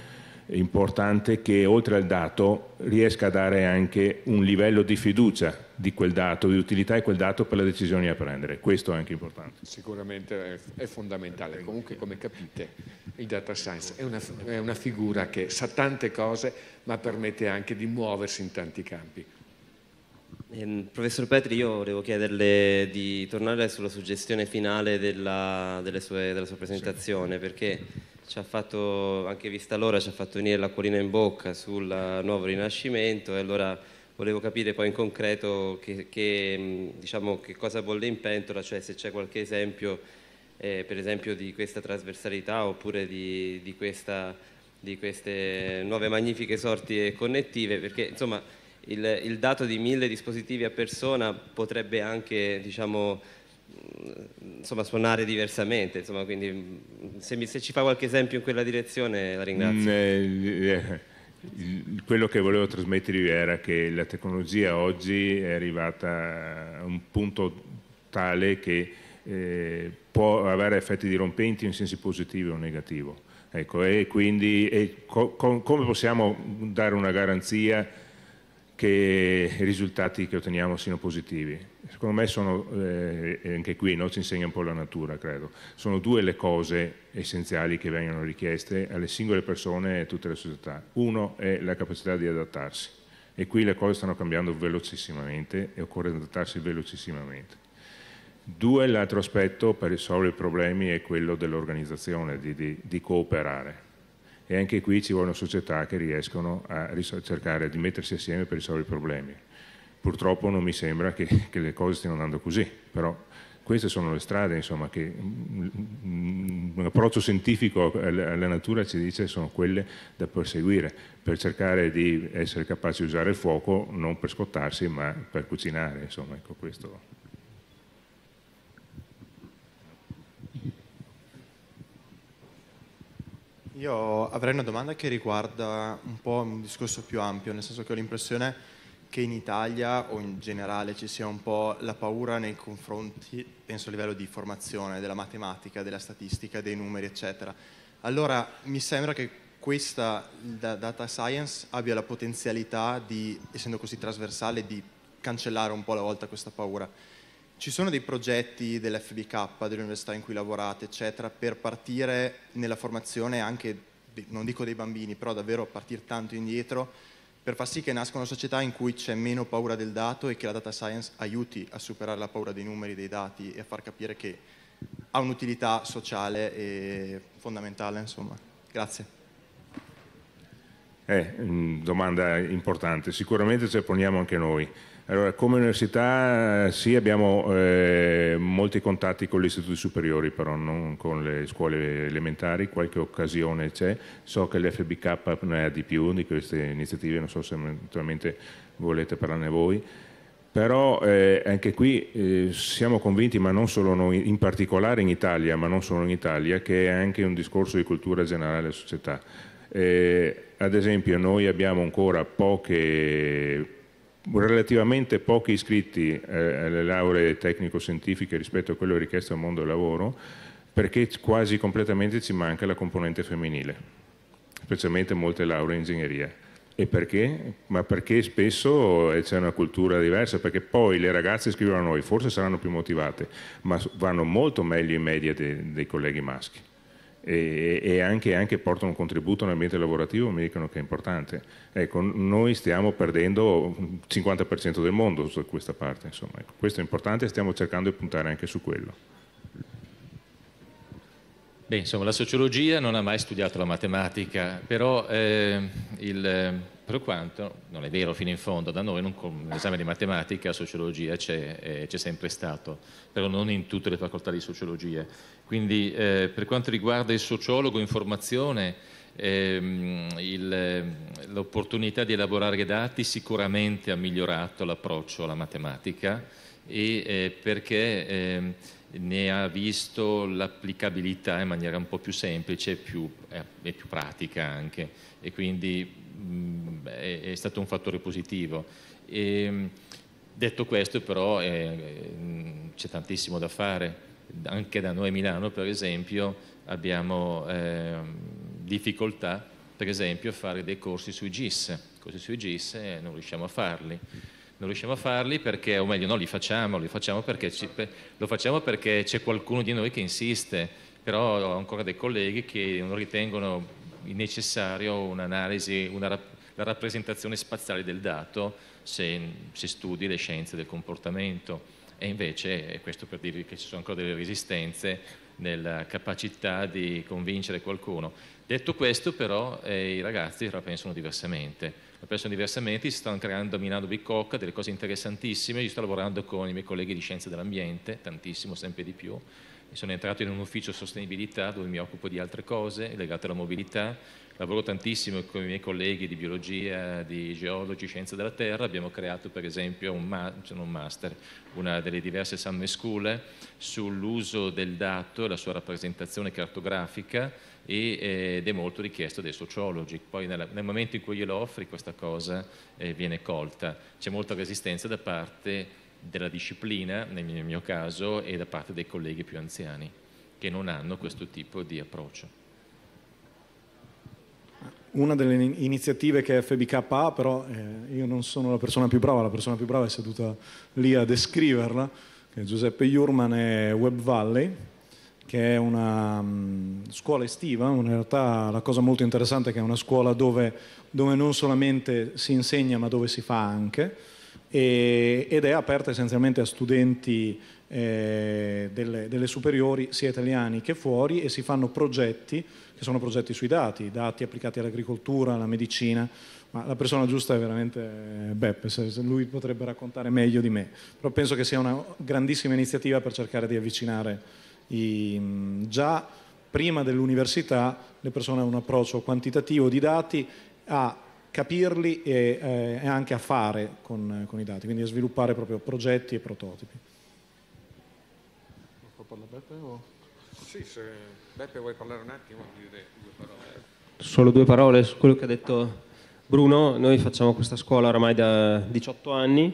[SPEAKER 5] importante che oltre al dato riesca a dare anche un livello di fiducia di quel dato, di utilità è quel dato per le decisioni da prendere. Questo è anche importante.
[SPEAKER 1] Sicuramente è fondamentale. Comunque, come capite, il data science è una, è una figura che sa tante cose, ma permette anche di muoversi in tanti campi.
[SPEAKER 6] Eh, professor Petri, io volevo chiederle di tornare sulla suggestione finale della, sue, della sua presentazione, sì. perché ci ha fatto, anche vista l'ora, ci ha fatto venire l'acquolina in bocca sul nuovo rinascimento e allora volevo capire poi in concreto che, che, mm, diciamo, che cosa bolle in pentola, cioè se c'è qualche esempio, eh, per esempio, di questa trasversalità oppure di, di, questa, di, queste nuove magnifiche sorti connettive, perché insomma il, il dato di mille dispositivi a persona potrebbe anche, diciamo, mm, insomma, suonare diversamente. Insomma, quindi mm, se, mi, se, ci fa qualche esempio in quella direzione la ringrazio. Mm,
[SPEAKER 5] eh, yeah il, quello che volevo trasmettervi era che la tecnologia oggi è arrivata a un punto tale che eh, può avere effetti dirompenti in senso positivo o negativo. Ecco, e quindi e co, com, come possiamo dare una garanzia che i risultati che otteniamo siano positivi? Secondo me sono, eh, anche qui no, ci insegna un po' la natura, credo, sono due le cose essenziali che vengono richieste alle singole persone e a tutte le società. Uno è la capacità di adattarsi e qui le cose stanno cambiando velocissimamente e occorre adattarsi velocissimamente. Due, l'altro aspetto per risolvere i problemi è quello dell'organizzazione, di, di, di cooperare e anche qui ci vogliono società che riescono a cercare di mettersi assieme per risolvere i problemi purtroppo non mi sembra che, che le cose stiano andando così, però queste sono le strade insomma, che un approccio scientifico alla natura ci dice sono quelle da perseguire per cercare di essere capaci di usare il fuoco non per scottarsi ma per cucinare insomma, ecco
[SPEAKER 3] Io avrei una domanda che riguarda un po' un discorso più ampio, nel senso che ho l'impressione che in Italia o in generale ci sia un po' la paura nei confronti, penso a livello di formazione, della matematica, della statistica, dei numeri, eccetera. Allora mi sembra che questa data science abbia la potenzialità di, essendo così trasversale, di cancellare un po' alla volta questa paura. Ci sono dei progetti dell'FBK, dell'università in cui lavorate, eccetera, per partire nella formazione anche, non dico dei bambini, però davvero partire tanto indietro per far sì che nasca una società in cui c'è meno paura del dato e che la data science aiuti a superare la paura dei numeri, dei dati e a far capire che ha un'utilità sociale e fondamentale. Insomma. Grazie.
[SPEAKER 5] Eh, mm, domanda importante, sicuramente ce la poniamo anche noi. Allora, come università eh, sì, abbiamo eh, molti contatti con gli istituti superiori, però non con le scuole elementari, qualche occasione c'è. So che l'FBK ne ha di più di queste iniziative, non so se naturalmente volete parlarne voi. Però eh, anche qui eh, siamo convinti, ma non solo noi, in particolare in Italia, ma non solo in Italia, che è anche un discorso di cultura generale della società. Eh, ad esempio noi abbiamo ancora poche relativamente pochi iscritti eh, alle lauree tecnico-scientifiche rispetto a quello richiesto al mondo del lavoro perché quasi completamente ci manca la componente femminile, specialmente molte lauree in ingegneria. E perché? Ma perché spesso eh, c'è una cultura diversa, perché poi le ragazze scrivono a noi, forse saranno più motivate, ma vanno molto meglio in media dei, dei colleghi maschi e, e anche, anche, portano un contributo nell'ambiente lavorativo, mi dicono che è importante. Ecco, noi stiamo perdendo il 50% del mondo su questa parte, insomma. Ecco, questo è importante e stiamo cercando di puntare anche su quello.
[SPEAKER 4] Beh, insomma, la sociologia non ha mai studiato la matematica, però eh, il per quanto non è vero fino in fondo, da noi l'esame di matematica, sociologia c'è, eh, c'è, sempre stato, però non in tutte le facoltà di sociologia. Quindi eh, per quanto riguarda il sociologo in formazione, ehm, il, l'opportunità di elaborare dati sicuramente ha migliorato l'approccio alla matematica e, eh, perché ehm, ne ha visto l'applicabilità in maniera un po' più semplice e più, eh, e più pratica anche. E quindi Mm, è, stato un fattore positivo. E, ehm, detto questo però eh, c'è tantissimo da fare, anche da noi a Milano per esempio abbiamo eh, difficoltà per esempio a fare dei corsi sui GIS, corsi sui GIS eh, non riusciamo a farli non riusciamo a farli perché, o meglio, no, li facciamo, li facciamo perché ci, lo facciamo perché c'è qualcuno di noi che insiste, però ho ancora dei colleghi che non ritengono necessario un'analisi, una, la rappresentazione spaziale del dato se si studi le scienze del comportamento e invece, e questo per dirvi che ci sono ancora delle resistenze nella capacità di convincere qualcuno. Detto questo però eh, i ragazzi la pensano diversamente, la pensano diversamente, si stanno creando a Milano Bicocca delle cose interessantissime, io sto lavorando con i miei colleghi di scienze dell'ambiente, tantissimo, sempre di più, sono entrato in un ufficio sostenibilità dove mi occupo di altre cose legate alla mobilità, lavoro tantissimo con i miei colleghi di biologia, di geologi, scienze della terra, abbiamo creato per esempio un, ma- un master, una delle diverse summer school sull'uso del dato e la sua rappresentazione cartografica e, eh, ed è molto richiesto dai sociologi. Poi nella, nel momento in cui glielo offri questa cosa eh, viene colta. C'è molta resistenza da parte della disciplina, nel mio caso, e da parte dei colleghi più anziani, che non hanno questo tipo di approccio.
[SPEAKER 3] Una delle iniziative che FBK ha, però eh, io non sono la persona più brava, la persona più brava è seduta lì a descriverla, che è Giuseppe Jurman e Web Valley, che è una um, scuola estiva, in realtà la cosa molto interessante è che è una scuola dove, dove non solamente si insegna ma dove si fa anche, e, ed è aperta essenzialmente a studenti eh, delle, delle, superiori sia italiani che fuori e si fanno progetti che sono progetti sui dati, dati applicati all'agricoltura, alla medicina, ma la persona giusta è veramente eh, Beppe, lui potrebbe raccontare meglio di me, però penso che sia una grandissima iniziativa per cercare di avvicinare i, mm, già prima dell'università le persone a un approccio quantitativo di dati a capirli e, eh, anche a fare con, con, i dati, quindi a sviluppare proprio progetti e prototipi.
[SPEAKER 1] Sì, se Beppe vuoi parlare un attimo, dire due parole.
[SPEAKER 6] Solo due parole su quello che ha detto Bruno. Noi facciamo questa scuola oramai da 18 anni,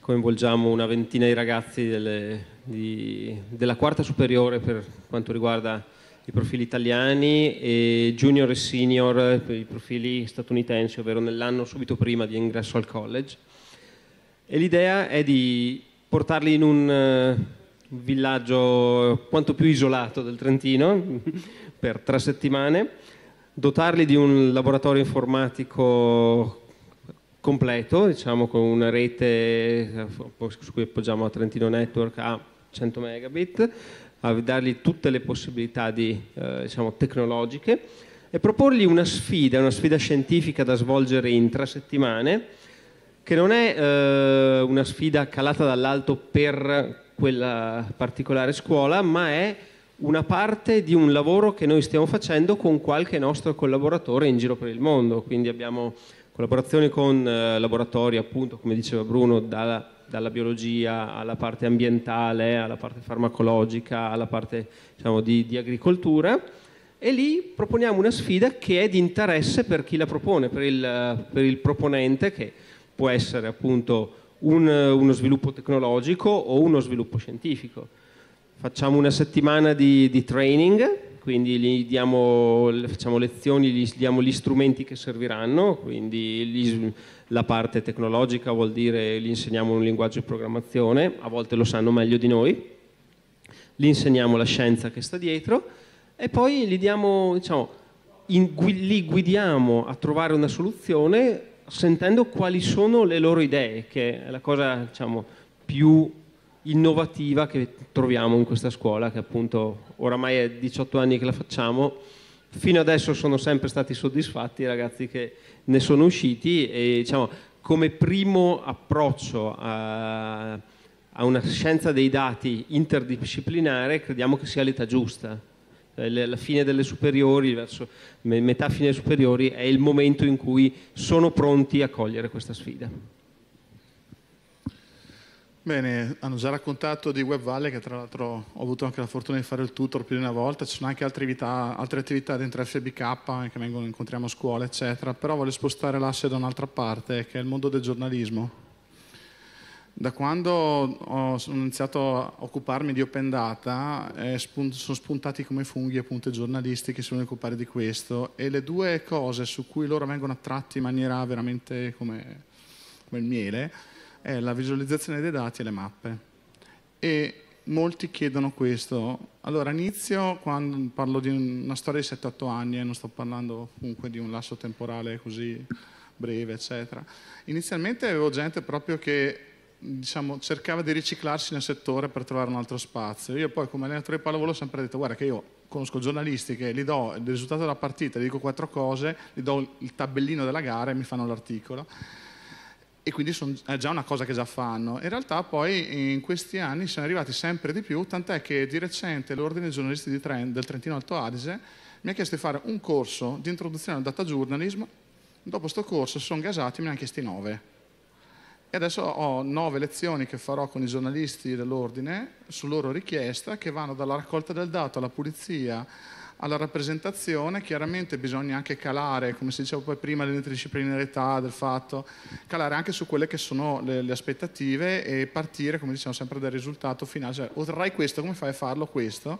[SPEAKER 6] coinvolgiamo una ventina di ragazzi delle, di, della quarta superiore per quanto riguarda i profili italiani e junior e senior per i profili statunitensi, ovvero nell'anno subito prima di ingresso al college. E l'idea è di portarli in un eh, villaggio quanto più isolato del Trentino *laughs* per tre settimane, dotarli di un laboratorio informatico completo, diciamo con una rete eh, su cui appoggiamo a Trentino Network a 100 megabit, a dargli tutte le possibilità di, eh, diciamo, tecnologiche e proporgli una sfida, una sfida scientifica da svolgere in tre settimane, che non è eh, una sfida calata dall'alto per quella particolare scuola, ma è una parte di un lavoro che noi stiamo facendo con qualche nostro collaboratore in giro per il mondo. Quindi abbiamo collaborazioni con eh, laboratori, appunto, come diceva Bruno, dalla dalla biologia alla parte ambientale, alla parte farmacologica, alla parte diciamo, di, di agricoltura e lì proponiamo una sfida che è di interesse per chi la propone, per il, per il proponente che può essere appunto un, uno sviluppo tecnologico o uno sviluppo scientifico. Facciamo una settimana di, di training, quindi gli diamo, facciamo lezioni, gli diamo gli strumenti che serviranno, quindi gli, la parte tecnologica vuol dire gli insegniamo un linguaggio di programmazione, a volte lo sanno meglio di noi, gli insegniamo la scienza che sta dietro e poi li, diamo, diciamo, in, li guidiamo a trovare una soluzione sentendo quali sono le loro idee, che è la cosa diciamo, più innovativa che troviamo in questa scuola, che appunto oramai è 18 anni che la facciamo Fino adesso sono sempre stati soddisfatti i ragazzi che ne sono usciti e diciamo, come primo approccio a, a una scienza dei dati interdisciplinare crediamo che sia l'età giusta eh, la fine delle superiori, verso metà fine superiori, è il momento in cui sono pronti a cogliere questa sfida.
[SPEAKER 2] Bene, hanno già raccontato di Web Valley, che tra l'altro ho avuto anche la fortuna di fare il tutor più di una volta, ci sono anche altre attività, altre attività dentro FBK che vengono, incontriamo a scuola, eccetera, però voglio spostare l'asse da un'altra parte, che è il mondo del giornalismo. Da quando ho, iniziato a occuparmi di open data, eh, sono spuntati come funghi appunto i giornalisti che si vogliono occupare di questo e le due cose su cui loro vengono attratti in maniera veramente come, come il miele, è la visualizzazione dei dati e le mappe. E molti chiedono questo. Allora inizio quando parlo di una storia di 7-8 anni e eh, non sto parlando comunque di un lasso temporale così breve, eccetera. Inizialmente avevo gente proprio che diciamo, cercava di riciclarsi nel settore per trovare un altro spazio. Io poi come allenatore di pallavolo ho sempre detto guarda che io conosco giornalisti che gli do il risultato della partita, gli dico quattro cose, gli do il tabellino della gara e mi fanno l'articolo e quindi son, è già una cosa che già fanno. In realtà poi in questi anni sono arrivati sempre di più, tant'è che di recente l'Ordine dei giornalisti Trent, del Trentino Alto Adige mi ha chiesto di fare un corso di introduzione al data journalism, dopo questo corso sono gasati e mi hanno chiesto nove. E adesso ho nove lezioni che farò con i giornalisti dell'Ordine, su loro richiesta, che vanno dalla raccolta del dato alla pulizia, alla rappresentazione, chiaramente bisogna anche calare, come si diceva poi prima, l'interdisciplinarietà del fatto, calare anche su quelle che sono le, le aspettative e partire, come diciamo sempre, dal risultato finale, cioè otterrai oh, questo, come fai a farlo questo?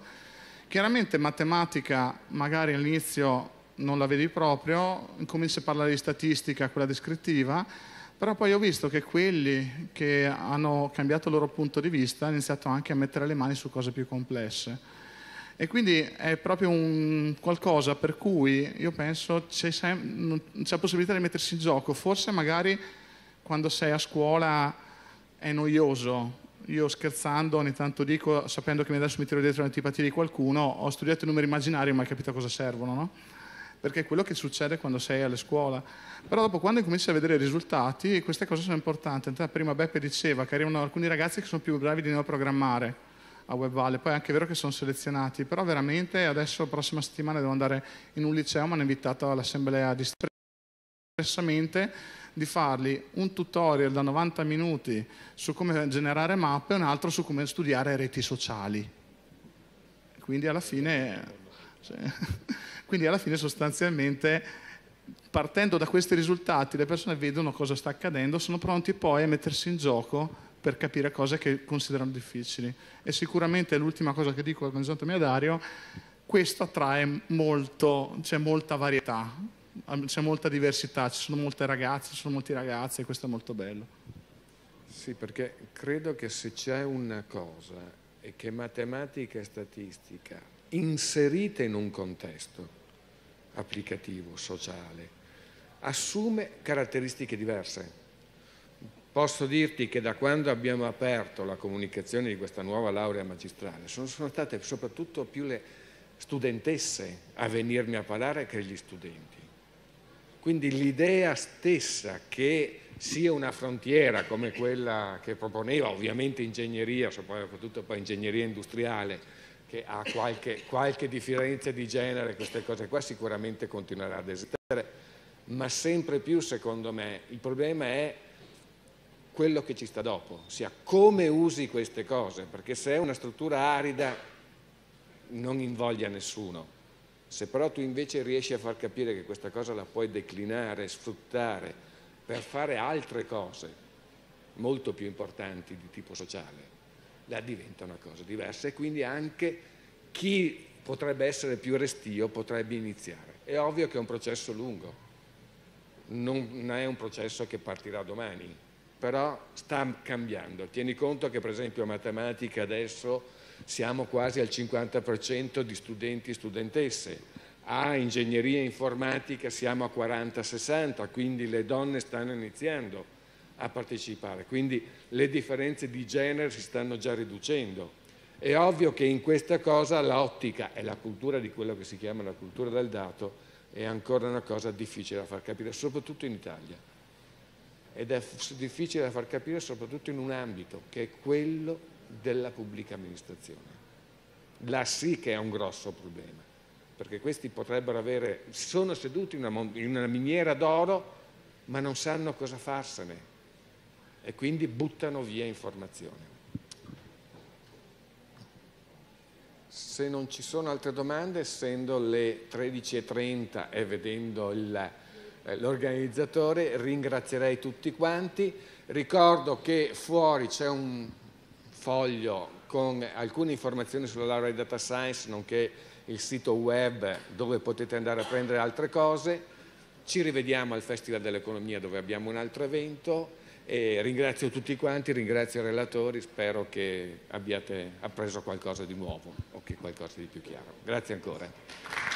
[SPEAKER 2] Chiaramente matematica magari all'inizio non la vedi proprio, cominci a parlare di statistica, quella descrittiva, però poi ho visto che quelli che hanno cambiato il loro punto di vista hanno iniziato anche a mettere le mani su cose più complesse e quindi è proprio un qualcosa per cui io penso c'è, sem- c'è possibilità di mettersi in gioco, forse magari quando sei a scuola è noioso. Io scherzando ogni tanto dico, sapendo che mi adesso mi tiro dietro l'antipatia di qualcuno, ho studiato i numeri immaginari ma hai capito a cosa servono, no? Perché è quello che succede quando sei alle scuole. Però dopo quando cominci a vedere i risultati, queste cose sono importanti. Prima Beppe diceva che arrivano alcuni ragazzi che sono più bravi di noi a programmare a Web Valley. Poi è anche vero che sono selezionati, però veramente adesso la prossima settimana devo andare in un liceo, mi hanno invitato all'assemblea di espressamente di fargli un tutorial da 90 minuti su come generare mappe e un altro su come studiare reti sociali. Quindi alla fine, cioè, *laughs* quindi alla fine sostanzialmente partendo da questi risultati le persone vedono cosa sta accadendo, sono pronti poi a mettersi in gioco per capire cose che considerano difficili. E sicuramente l'ultima cosa che dico organizzando mia Dario, questo attrae molto, c'è molta varietà, c'è molta diversità, ci sono molte ragazze, ci sono molti ragazzi e questo è molto bello.
[SPEAKER 1] Sì, perché credo che se c'è una cosa è che matematica e statistica inserite in un contesto applicativo, sociale, assume caratteristiche diverse Posso dirti che da quando abbiamo aperto la comunicazione di questa nuova laurea magistrale sono, sono state soprattutto più le studentesse a venirmi a parlare che gli studenti. Quindi l'idea stessa che sia una frontiera come quella che proponeva ovviamente ingegneria, soprattutto poi ingegneria industriale, che ha qualche, qualche differenza di genere, queste cose qua sicuramente continuerà ad esistere, ma sempre più secondo me il problema è quello che ci sta dopo, sia come usi queste cose, perché se è una struttura arida non invoglia nessuno. Se però tu invece riesci a far capire che questa cosa la puoi declinare, sfruttare per fare altre cose molto più importanti di tipo sociale, la diventa una cosa diversa e quindi anche chi potrebbe essere più restio potrebbe iniziare. È ovvio che è un processo lungo, non è un processo che partirà domani, però sta cambiando. Tieni conto che per esempio a matematica adesso siamo quasi al 50% di studenti e studentesse, a ingegneria informatica siamo a 40-60, quindi le donne stanno iniziando a partecipare, quindi le differenze di genere si stanno già riducendo. È ovvio che in questa cosa l'ottica e la cultura di quello che si chiama la cultura del dato è ancora una cosa difficile da far capire, soprattutto in Italia ed è difficile da far capire soprattutto in un ambito che è quello della pubblica amministrazione. Là sì che è un grosso problema, perché questi potrebbero avere, sono seduti in una, in una miniera d'oro ma non sanno cosa farsene e quindi buttano via informazioni. Se non ci sono altre domande, essendo le 13.30 e vedendo il eh, l'organizzatore, ringrazierei tutti quanti. Ricordo che fuori c'è un foglio con alcune informazioni sulla laurea in data science, nonché il sito web dove potete andare a prendere altre cose. Ci rivediamo al Festival dell'Economia dove abbiamo un altro evento. E ringrazio tutti quanti, ringrazio i relatori, spero che abbiate appreso qualcosa di nuovo o che qualcosa di più chiaro. Grazie ancora.